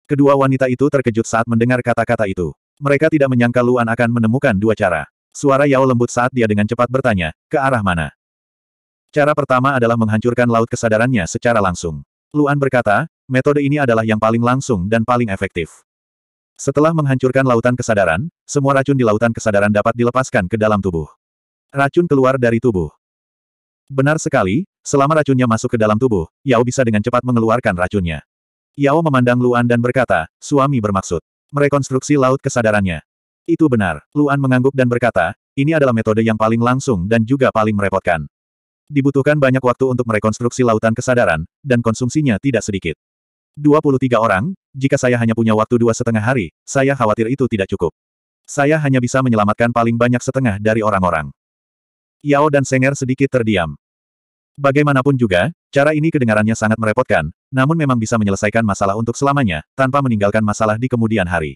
Kedua wanita itu terkejut saat mendengar kata-kata itu. Mereka tidak menyangka Luan akan menemukan dua cara. Suara Yao lembut saat dia dengan cepat bertanya, ke arah mana? Cara pertama adalah menghancurkan laut kesadarannya secara langsung. Luan berkata, metode ini adalah yang paling langsung dan paling efektif. Setelah menghancurkan lautan kesadaran, semua racun di lautan kesadaran dapat dilepaskan ke dalam tubuh. Racun keluar dari tubuh. Benar sekali, selama racunnya masuk ke dalam tubuh, Yao bisa dengan cepat mengeluarkan racunnya. Yao memandang Luan dan berkata, suami bermaksud, merekonstruksi laut kesadarannya. Itu benar, Luan mengangguk dan berkata, ini adalah metode yang paling langsung dan juga paling merepotkan. Dibutuhkan banyak waktu untuk merekonstruksi lautan kesadaran, dan konsumsinya tidak sedikit. 23 orang, jika saya hanya punya waktu dua setengah hari, saya khawatir itu tidak cukup. Saya hanya bisa menyelamatkan paling banyak setengah dari orang-orang. Yao dan Senger sedikit terdiam. Bagaimanapun juga, cara ini kedengarannya sangat merepotkan, namun memang bisa menyelesaikan masalah untuk selamanya, tanpa meninggalkan masalah di kemudian hari.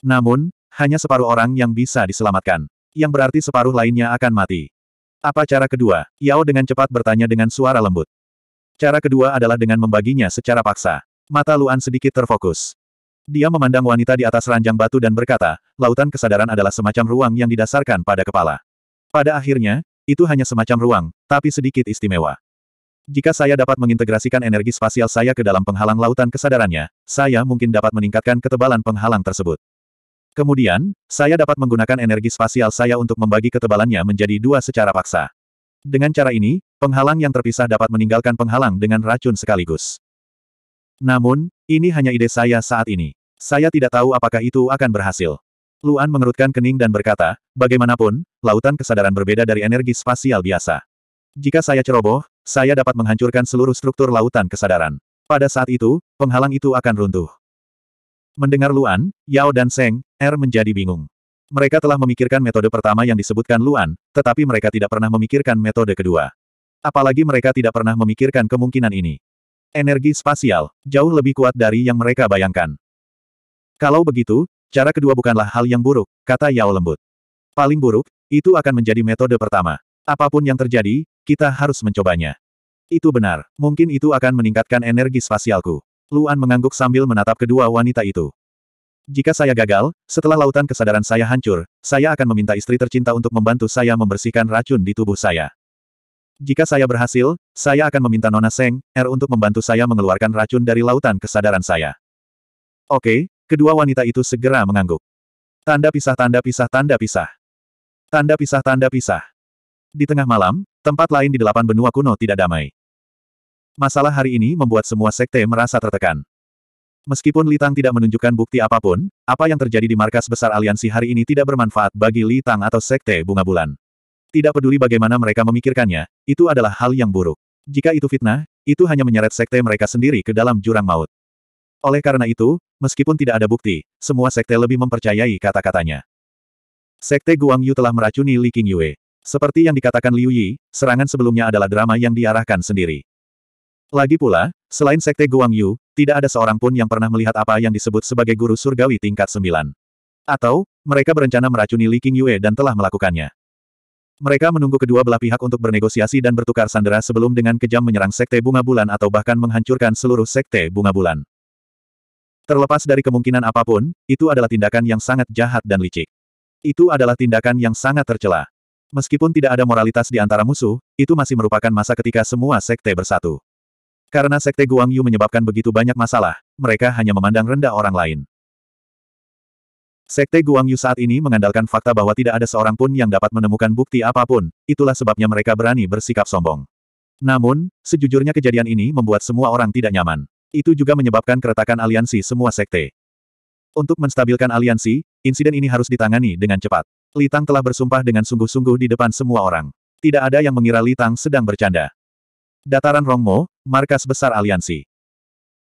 Namun, hanya separuh orang yang bisa diselamatkan. Yang berarti separuh lainnya akan mati. Apa cara kedua? Yao dengan cepat bertanya dengan suara lembut. Cara kedua adalah dengan membaginya secara paksa. Mata Luan sedikit terfokus. Dia memandang wanita di atas ranjang batu dan berkata, lautan kesadaran adalah semacam ruang yang didasarkan pada kepala. Pada akhirnya, itu hanya semacam ruang, tapi sedikit istimewa. Jika saya dapat mengintegrasikan energi spasial saya ke dalam penghalang lautan kesadarannya, saya mungkin dapat meningkatkan ketebalan penghalang tersebut. Kemudian, saya dapat menggunakan energi spasial saya untuk membagi ketebalannya menjadi dua secara paksa. Dengan cara ini, penghalang yang terpisah dapat meninggalkan penghalang dengan racun sekaligus. Namun, ini hanya ide saya saat ini. Saya tidak tahu apakah itu akan berhasil. Luan mengerutkan kening dan berkata, bagaimanapun, lautan kesadaran berbeda dari energi spasial biasa. Jika saya ceroboh, saya dapat menghancurkan seluruh struktur lautan kesadaran. Pada saat itu, penghalang itu akan runtuh. Mendengar Luan, Yao dan Seng, Er menjadi bingung. Mereka telah memikirkan metode pertama yang disebutkan Luan, tetapi mereka tidak pernah memikirkan metode kedua. Apalagi mereka tidak pernah memikirkan kemungkinan ini. Energi spasial, jauh lebih kuat dari yang mereka bayangkan. Kalau begitu, cara kedua bukanlah hal yang buruk, kata Yao lembut. Paling buruk, itu akan menjadi metode pertama. Apapun yang terjadi, kita harus mencobanya. Itu benar, mungkin itu akan meningkatkan energi spasialku. Luan mengangguk sambil menatap kedua wanita itu. Jika saya gagal, setelah lautan kesadaran saya hancur, saya akan meminta istri tercinta untuk membantu saya membersihkan racun di tubuh saya. Jika saya berhasil, saya akan meminta Nona Seng, R er untuk membantu saya mengeluarkan racun dari lautan kesadaran saya. Oke, kedua wanita itu segera mengangguk. Tanda pisah tanda pisah tanda pisah. Tanda pisah tanda pisah. Di tengah malam, tempat lain di delapan benua kuno tidak damai. Masalah hari ini membuat semua sekte merasa tertekan. Meskipun Li Tang tidak menunjukkan bukti apapun, apa yang terjadi di markas besar aliansi hari ini tidak bermanfaat bagi Li Tang atau sekte bunga bulan. Tidak peduli bagaimana mereka memikirkannya, itu adalah hal yang buruk. Jika itu fitnah, itu hanya menyeret sekte mereka sendiri ke dalam jurang maut. Oleh karena itu, meskipun tidak ada bukti, semua sekte lebih mempercayai kata-katanya. Sekte Guang Yu telah meracuni Li Qingyue. Seperti yang dikatakan Liu Yi, serangan sebelumnya adalah drama yang diarahkan sendiri. Lagi pula, selain Sekte Guangyu, tidak ada seorang pun yang pernah melihat apa yang disebut sebagai guru surgawi tingkat sembilan. Atau, mereka berencana meracuni Li King Yue dan telah melakukannya. Mereka menunggu kedua belah pihak untuk bernegosiasi dan bertukar sandera sebelum dengan kejam menyerang Sekte Bunga Bulan atau bahkan menghancurkan seluruh Sekte Bunga Bulan. Terlepas dari kemungkinan apapun, itu adalah tindakan yang sangat jahat dan licik. Itu adalah tindakan yang sangat tercela. Meskipun tidak ada moralitas di antara musuh, itu masih merupakan masa ketika semua sekte bersatu. Karena sekte Guang Yu menyebabkan begitu banyak masalah, mereka hanya memandang rendah orang lain. Sekte Guang Yu saat ini mengandalkan fakta bahwa tidak ada seorang pun yang dapat menemukan bukti apapun, itulah sebabnya mereka berani bersikap sombong. Namun, sejujurnya kejadian ini membuat semua orang tidak nyaman. Itu juga menyebabkan keretakan aliansi semua sekte. Untuk menstabilkan aliansi, insiden ini harus ditangani dengan cepat. Litang telah bersumpah dengan sungguh-sungguh di depan semua orang. Tidak ada yang mengira Litang sedang bercanda. Dataran Rongmo, markas besar aliansi.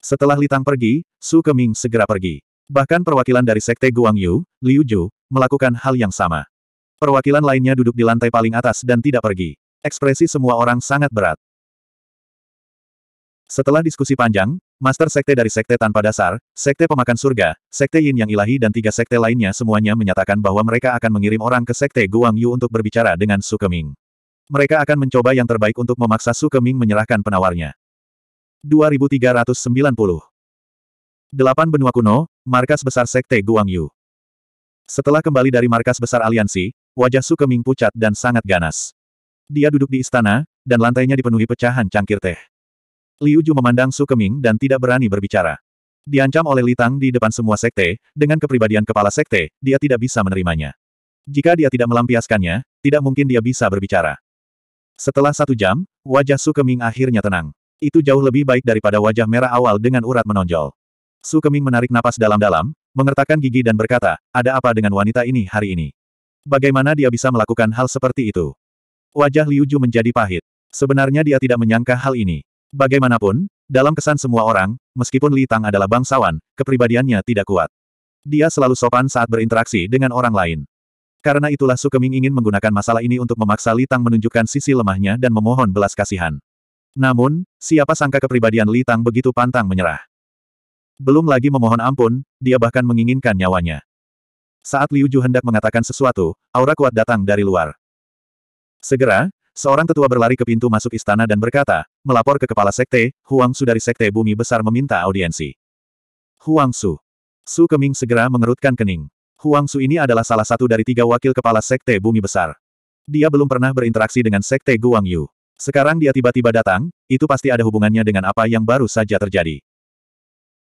Setelah Litang pergi, Su Keming segera pergi. Bahkan perwakilan dari Sekte Guangyu, Liu Zhu, melakukan hal yang sama. Perwakilan lainnya duduk di lantai paling atas dan tidak pergi. Ekspresi semua orang sangat berat. Setelah diskusi panjang, Master Sekte dari Sekte Tanpa Dasar, Sekte Pemakan Surga, Sekte Yin Yang Ilahi dan tiga Sekte lainnya semuanya menyatakan bahwa mereka akan mengirim orang ke Sekte Guangyu untuk berbicara dengan Su Keming. Mereka akan mencoba yang terbaik untuk memaksa Su Keming menyerahkan penawarnya. 2390. 8 Benua Kuno, Markas Besar Sekte Guangyu. Setelah kembali dari markas besar aliansi, wajah Su Keming pucat dan sangat ganas. Dia duduk di istana, dan lantainya dipenuhi pecahan cangkir teh. Liu Ju memandang Su Keming dan tidak berani berbicara. Diancam oleh Litang di depan semua sekte, dengan kepribadian kepala sekte, dia tidak bisa menerimanya. Jika dia tidak melampiaskannya, tidak mungkin dia bisa berbicara. Setelah satu jam, wajah Su Keming akhirnya tenang. Itu jauh lebih baik daripada wajah merah awal dengan urat menonjol. Su Keming menarik napas dalam-dalam, mengertakkan gigi dan berkata, ada apa dengan wanita ini hari ini? Bagaimana dia bisa melakukan hal seperti itu? Wajah Liu Ju menjadi pahit. Sebenarnya dia tidak menyangka hal ini. Bagaimanapun, dalam kesan semua orang, meskipun Li Tang adalah bangsawan, kepribadiannya tidak kuat. Dia selalu sopan saat berinteraksi dengan orang lain. Karena itulah Su Keming ingin menggunakan masalah ini untuk memaksa Li Tang menunjukkan sisi lemahnya dan memohon belas kasihan. Namun, siapa sangka kepribadian Li Tang begitu pantang menyerah. Belum lagi memohon ampun, dia bahkan menginginkan nyawanya. Saat Liu Ju hendak mengatakan sesuatu, aura kuat datang dari luar. Segera, seorang tetua berlari ke pintu masuk istana dan berkata, melapor ke kepala sekte, Huang Su dari sekte bumi besar meminta audiensi. Huang Su. Su Keming segera mengerutkan kening. Huang Su ini adalah salah satu dari tiga wakil kepala sekte bumi besar. Dia belum pernah berinteraksi dengan sekte Guang Yu. Sekarang dia tiba-tiba datang, itu pasti ada hubungannya dengan apa yang baru saja terjadi.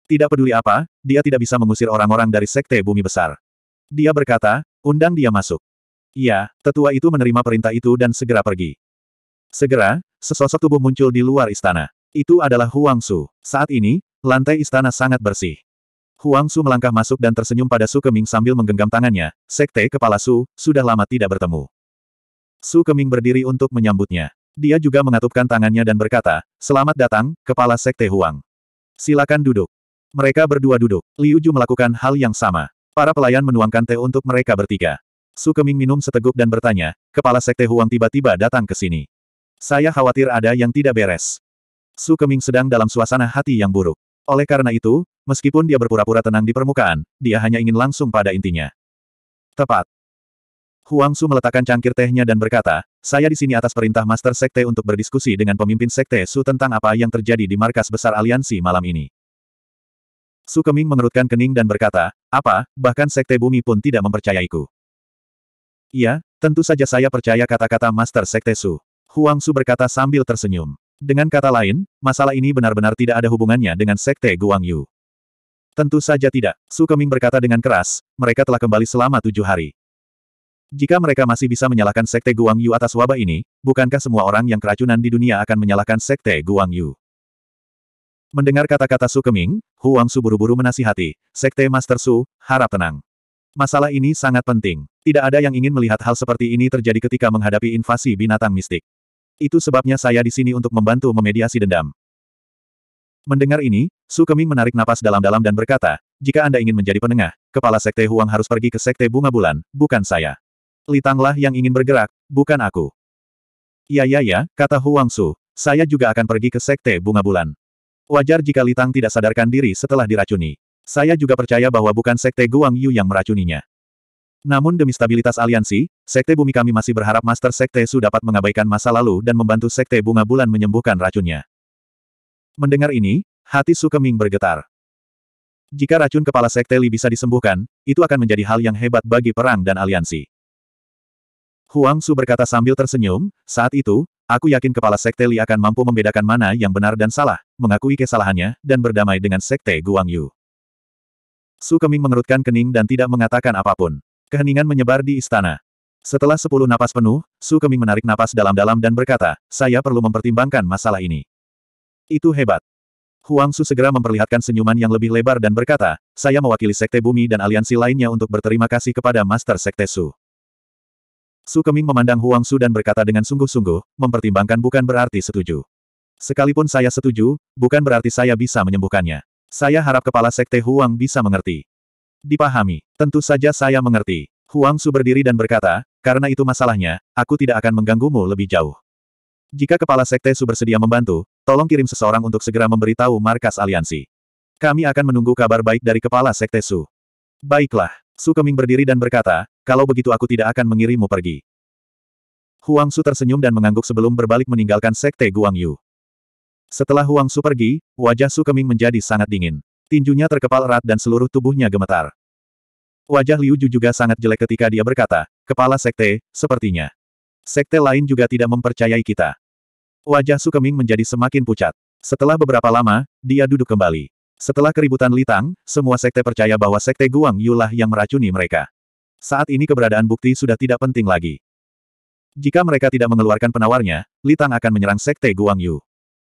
Tidak peduli apa, dia tidak bisa mengusir orang-orang dari Sekte Bumi Besar. Dia berkata, undang dia masuk. Iya, tetua itu menerima perintah itu dan segera pergi. Segera, sesosok tubuh muncul di luar istana. Itu adalah Huang Su. Saat ini, lantai istana sangat bersih. Huang Su melangkah masuk dan tersenyum pada Su Keming sambil menggenggam tangannya. Sekte Kepala Su, sudah lama tidak bertemu. Su Keming berdiri untuk menyambutnya. Dia juga mengatupkan tangannya dan berkata, Selamat datang, Kepala Sekte Huang. Silakan duduk. Mereka berdua duduk. Liu Ju melakukan hal yang sama. Para pelayan menuangkan teh untuk mereka bertiga. Su Keming minum seteguk dan bertanya, Kepala Sekte Huang tiba-tiba datang ke sini. Saya khawatir ada yang tidak beres. Su Keming sedang dalam suasana hati yang buruk. Oleh karena itu, meskipun dia berpura-pura tenang di permukaan, dia hanya ingin langsung pada intinya. Tepat. Huang Su meletakkan cangkir tehnya dan berkata, saya di sini atas perintah Master Sekte untuk berdiskusi dengan pemimpin Sekte Su tentang apa yang terjadi di markas besar aliansi malam ini. Su Keming mengerutkan kening dan berkata, apa, bahkan Sekte Bumi pun tidak mempercayaiku. Iya, tentu saja saya percaya kata-kata Master Sekte Su. Huang Su berkata sambil tersenyum. Dengan kata lain, masalah ini benar-benar tidak ada hubungannya dengan Sekte Guang Yu. Tentu saja tidak, Su Keming berkata dengan keras, mereka telah kembali selama tujuh hari. Jika mereka masih bisa menyalahkan Sekte Guang Yu atas wabah ini, bukankah semua orang yang keracunan di dunia akan menyalahkan Sekte Guang Yu? Mendengar kata-kata Su Keming, Huang Su buru-buru menasihati, Sekte Master Su, harap tenang. Masalah ini sangat penting. Tidak ada yang ingin melihat hal seperti ini terjadi ketika menghadapi invasi binatang mistik. Itu sebabnya saya di sini untuk membantu memediasi dendam. Mendengar ini, Su Keming menarik napas dalam-dalam dan berkata, jika Anda ingin menjadi penengah, kepala Sekte Huang harus pergi ke Sekte Bunga Bulan, bukan saya. Litanglah yang ingin bergerak, bukan aku. Ya ya ya, kata Huang Su, saya juga akan pergi ke Sekte Bunga Bulan. Wajar jika Litang tidak sadarkan diri setelah diracuni. Saya juga percaya bahwa bukan Sekte Guang Yu yang meracuninya. Namun demi stabilitas aliansi, Sekte Bumi kami masih berharap Master Sekte Su dapat mengabaikan masa lalu dan membantu Sekte Bunga Bulan menyembuhkan racunnya. Mendengar ini, hati Su Keming bergetar. Jika racun kepala Sekte Li bisa disembuhkan, itu akan menjadi hal yang hebat bagi perang dan aliansi. Huang Su berkata sambil tersenyum, saat itu, aku yakin kepala Sekte Li akan mampu membedakan mana yang benar dan salah, mengakui kesalahannya, dan berdamai dengan Sekte Guang Yu. Su Keming mengerutkan kening dan tidak mengatakan apapun. Keheningan menyebar di istana. Setelah sepuluh napas penuh, Su Keming menarik napas dalam-dalam dan berkata, saya perlu mempertimbangkan masalah ini. Itu hebat. Huang Su segera memperlihatkan senyuman yang lebih lebar dan berkata, saya mewakili Sekte Bumi dan aliansi lainnya untuk berterima kasih kepada Master Sekte Su. Su Keming memandang Huang Su dan berkata dengan sungguh-sungguh, mempertimbangkan bukan berarti setuju. Sekalipun saya setuju, bukan berarti saya bisa menyembuhkannya. Saya harap kepala sekte Huang bisa mengerti. Dipahami, tentu saja saya mengerti. Huang Su berdiri dan berkata, karena itu masalahnya, aku tidak akan mengganggumu lebih jauh. Jika kepala sekte Su bersedia membantu, tolong kirim seseorang untuk segera memberitahu markas aliansi. Kami akan menunggu kabar baik dari kepala sekte Su. Baiklah, Su Keming berdiri dan berkata, kalau begitu aku tidak akan mengirimmu pergi. Huang Su tersenyum dan mengangguk sebelum berbalik meninggalkan sekte Guang Yu. Setelah Huang Su pergi, wajah Su Keming menjadi sangat dingin. Tinjunya terkepal erat dan seluruh tubuhnya gemetar. Wajah Liu Ju juga sangat jelek ketika dia berkata, kepala sekte, sepertinya. Sekte lain juga tidak mempercayai kita. Wajah Su Keming menjadi semakin pucat. Setelah beberapa lama, dia duduk kembali. Setelah keributan Litang, semua sekte percaya bahwa sekte Guang lah yang meracuni mereka. Saat ini keberadaan bukti sudah tidak penting lagi. Jika mereka tidak mengeluarkan penawarnya, Litang akan menyerang Sekte Guang Yu.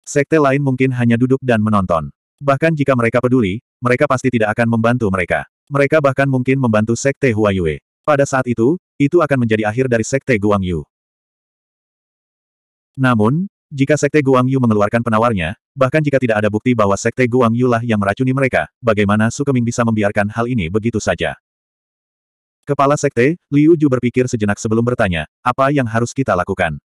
Sekte lain mungkin hanya duduk dan menonton. Bahkan jika mereka peduli, mereka pasti tidak akan membantu mereka. Mereka bahkan mungkin membantu Sekte Huayue. Pada saat itu, itu akan menjadi akhir dari Sekte Guang Yu. Namun, jika Sekte Guang Yu mengeluarkan penawarnya, bahkan jika tidak ada bukti bahwa Sekte Guang Yu lah yang meracuni mereka, bagaimana Sukeming bisa membiarkan hal ini begitu saja? Kepala Sekte, Liu Ju berpikir sejenak sebelum bertanya, apa yang harus kita lakukan?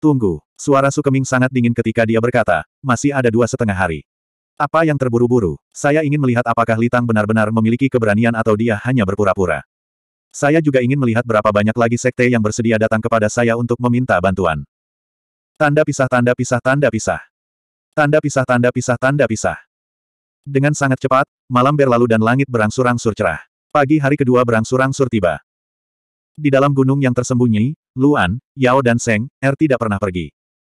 Tunggu, suara Sukeming sangat dingin ketika dia berkata, masih ada dua setengah hari. Apa yang terburu-buru? Saya ingin melihat apakah Litang benar-benar memiliki keberanian atau dia hanya berpura-pura. Saya juga ingin melihat berapa banyak lagi sekte yang bersedia datang kepada saya untuk meminta bantuan. Tanda pisah tanda pisah tanda pisah. Tanda pisah tanda pisah tanda pisah. Dengan sangat cepat, malam berlalu dan langit berangsur-angsur cerah. Pagi hari kedua berangsur-angsur tiba. Di dalam gunung yang tersembunyi, Luan, Yao dan Seng, Er tidak pernah pergi.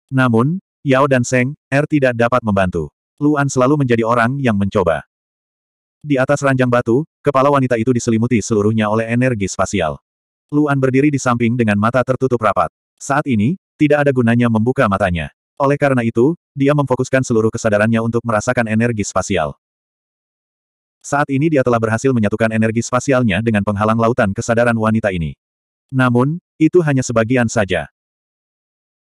Namun, Yao dan Seng, Er tidak dapat membantu. Luan selalu menjadi orang yang mencoba. Di atas ranjang batu, kepala wanita itu diselimuti seluruhnya oleh energi spasial. Luan berdiri di samping dengan mata tertutup rapat. Saat ini, tidak ada gunanya membuka matanya. Oleh karena itu, dia memfokuskan seluruh kesadarannya untuk merasakan energi spasial. Saat ini dia telah berhasil menyatukan energi spasialnya dengan penghalang lautan kesadaran wanita ini. Namun, itu hanya sebagian saja.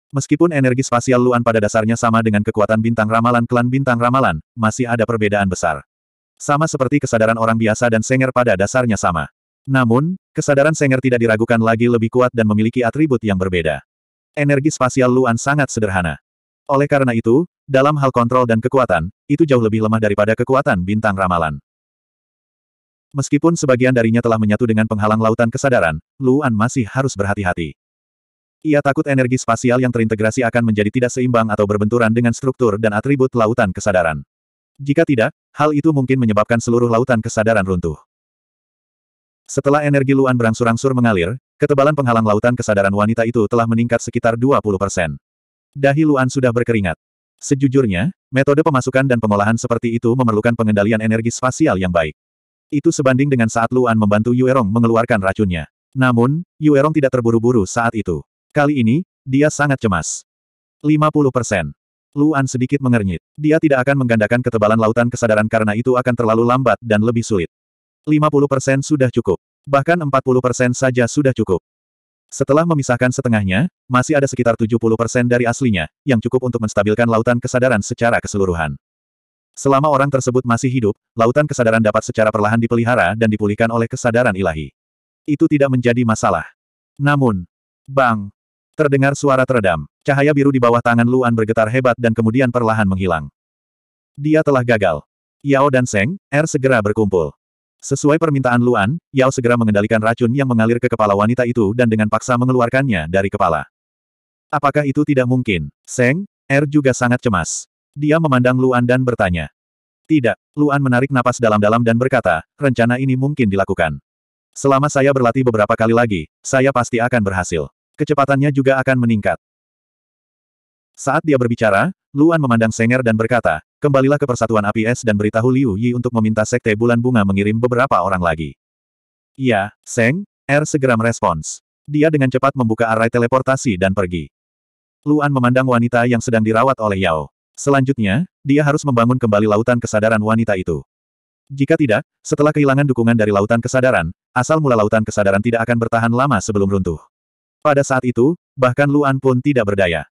Meskipun energi spasial Luan pada dasarnya sama dengan kekuatan bintang ramalan klan bintang ramalan, masih ada perbedaan besar. Sama seperti kesadaran orang biasa dan Senger pada dasarnya sama. Namun, kesadaran Senger tidak diragukan lagi lebih kuat dan memiliki atribut yang berbeda. Energi spasial Luan sangat sederhana. Oleh karena itu, dalam hal kontrol dan kekuatan, itu jauh lebih lemah daripada kekuatan bintang ramalan. Meskipun sebagian darinya telah menyatu dengan penghalang lautan kesadaran, Luan masih harus berhati-hati. Ia takut energi spasial yang terintegrasi akan menjadi tidak seimbang atau berbenturan dengan struktur dan atribut lautan kesadaran. Jika tidak, hal itu mungkin menyebabkan seluruh lautan kesadaran runtuh. Setelah energi Luan berangsur-angsur mengalir, ketebalan penghalang lautan kesadaran wanita itu telah meningkat sekitar 20 persen. Dahi Luan sudah berkeringat. Sejujurnya, metode pemasukan dan pengolahan seperti itu memerlukan pengendalian energi spasial yang baik. Itu sebanding dengan saat Luan membantu Yuerong mengeluarkan racunnya. Namun, Yuerong tidak terburu-buru saat itu. Kali ini, dia sangat cemas. 50 persen. Luan sedikit mengernyit. Dia tidak akan menggandakan ketebalan lautan kesadaran karena itu akan terlalu lambat dan lebih sulit. 50 persen sudah cukup. Bahkan 40 persen saja sudah cukup. Setelah memisahkan setengahnya, masih ada sekitar 70% dari aslinya, yang cukup untuk menstabilkan lautan kesadaran secara keseluruhan. Selama orang tersebut masih hidup, lautan kesadaran dapat secara perlahan dipelihara dan dipulihkan oleh kesadaran ilahi. Itu tidak menjadi masalah. Namun, bang, terdengar suara teredam. Cahaya biru di bawah tangan Luan bergetar hebat dan kemudian perlahan menghilang. Dia telah gagal. Yao dan Seng, Er segera berkumpul. Sesuai permintaan Luan, Yao segera mengendalikan racun yang mengalir ke kepala wanita itu dan dengan paksa mengeluarkannya dari kepala. Apakah itu tidak mungkin? Seng, Er juga sangat cemas. Dia memandang Luan dan bertanya. Tidak, Luan menarik napas dalam-dalam dan berkata, rencana ini mungkin dilakukan. Selama saya berlatih beberapa kali lagi, saya pasti akan berhasil. Kecepatannya juga akan meningkat. Saat dia berbicara, Luan memandang Senger dan berkata, kembalilah ke Persatuan APS dan beritahu Liu Yi untuk meminta Sekte Bulan Bunga mengirim beberapa orang lagi. Ya, Seng, R er segera merespons. Dia dengan cepat membuka array teleportasi dan pergi. Luan memandang wanita yang sedang dirawat oleh Yao. Selanjutnya, dia harus membangun kembali lautan kesadaran wanita itu. Jika tidak, setelah kehilangan dukungan dari lautan kesadaran, asal mula lautan kesadaran tidak akan bertahan lama sebelum runtuh. Pada saat itu, bahkan Luan pun tidak berdaya.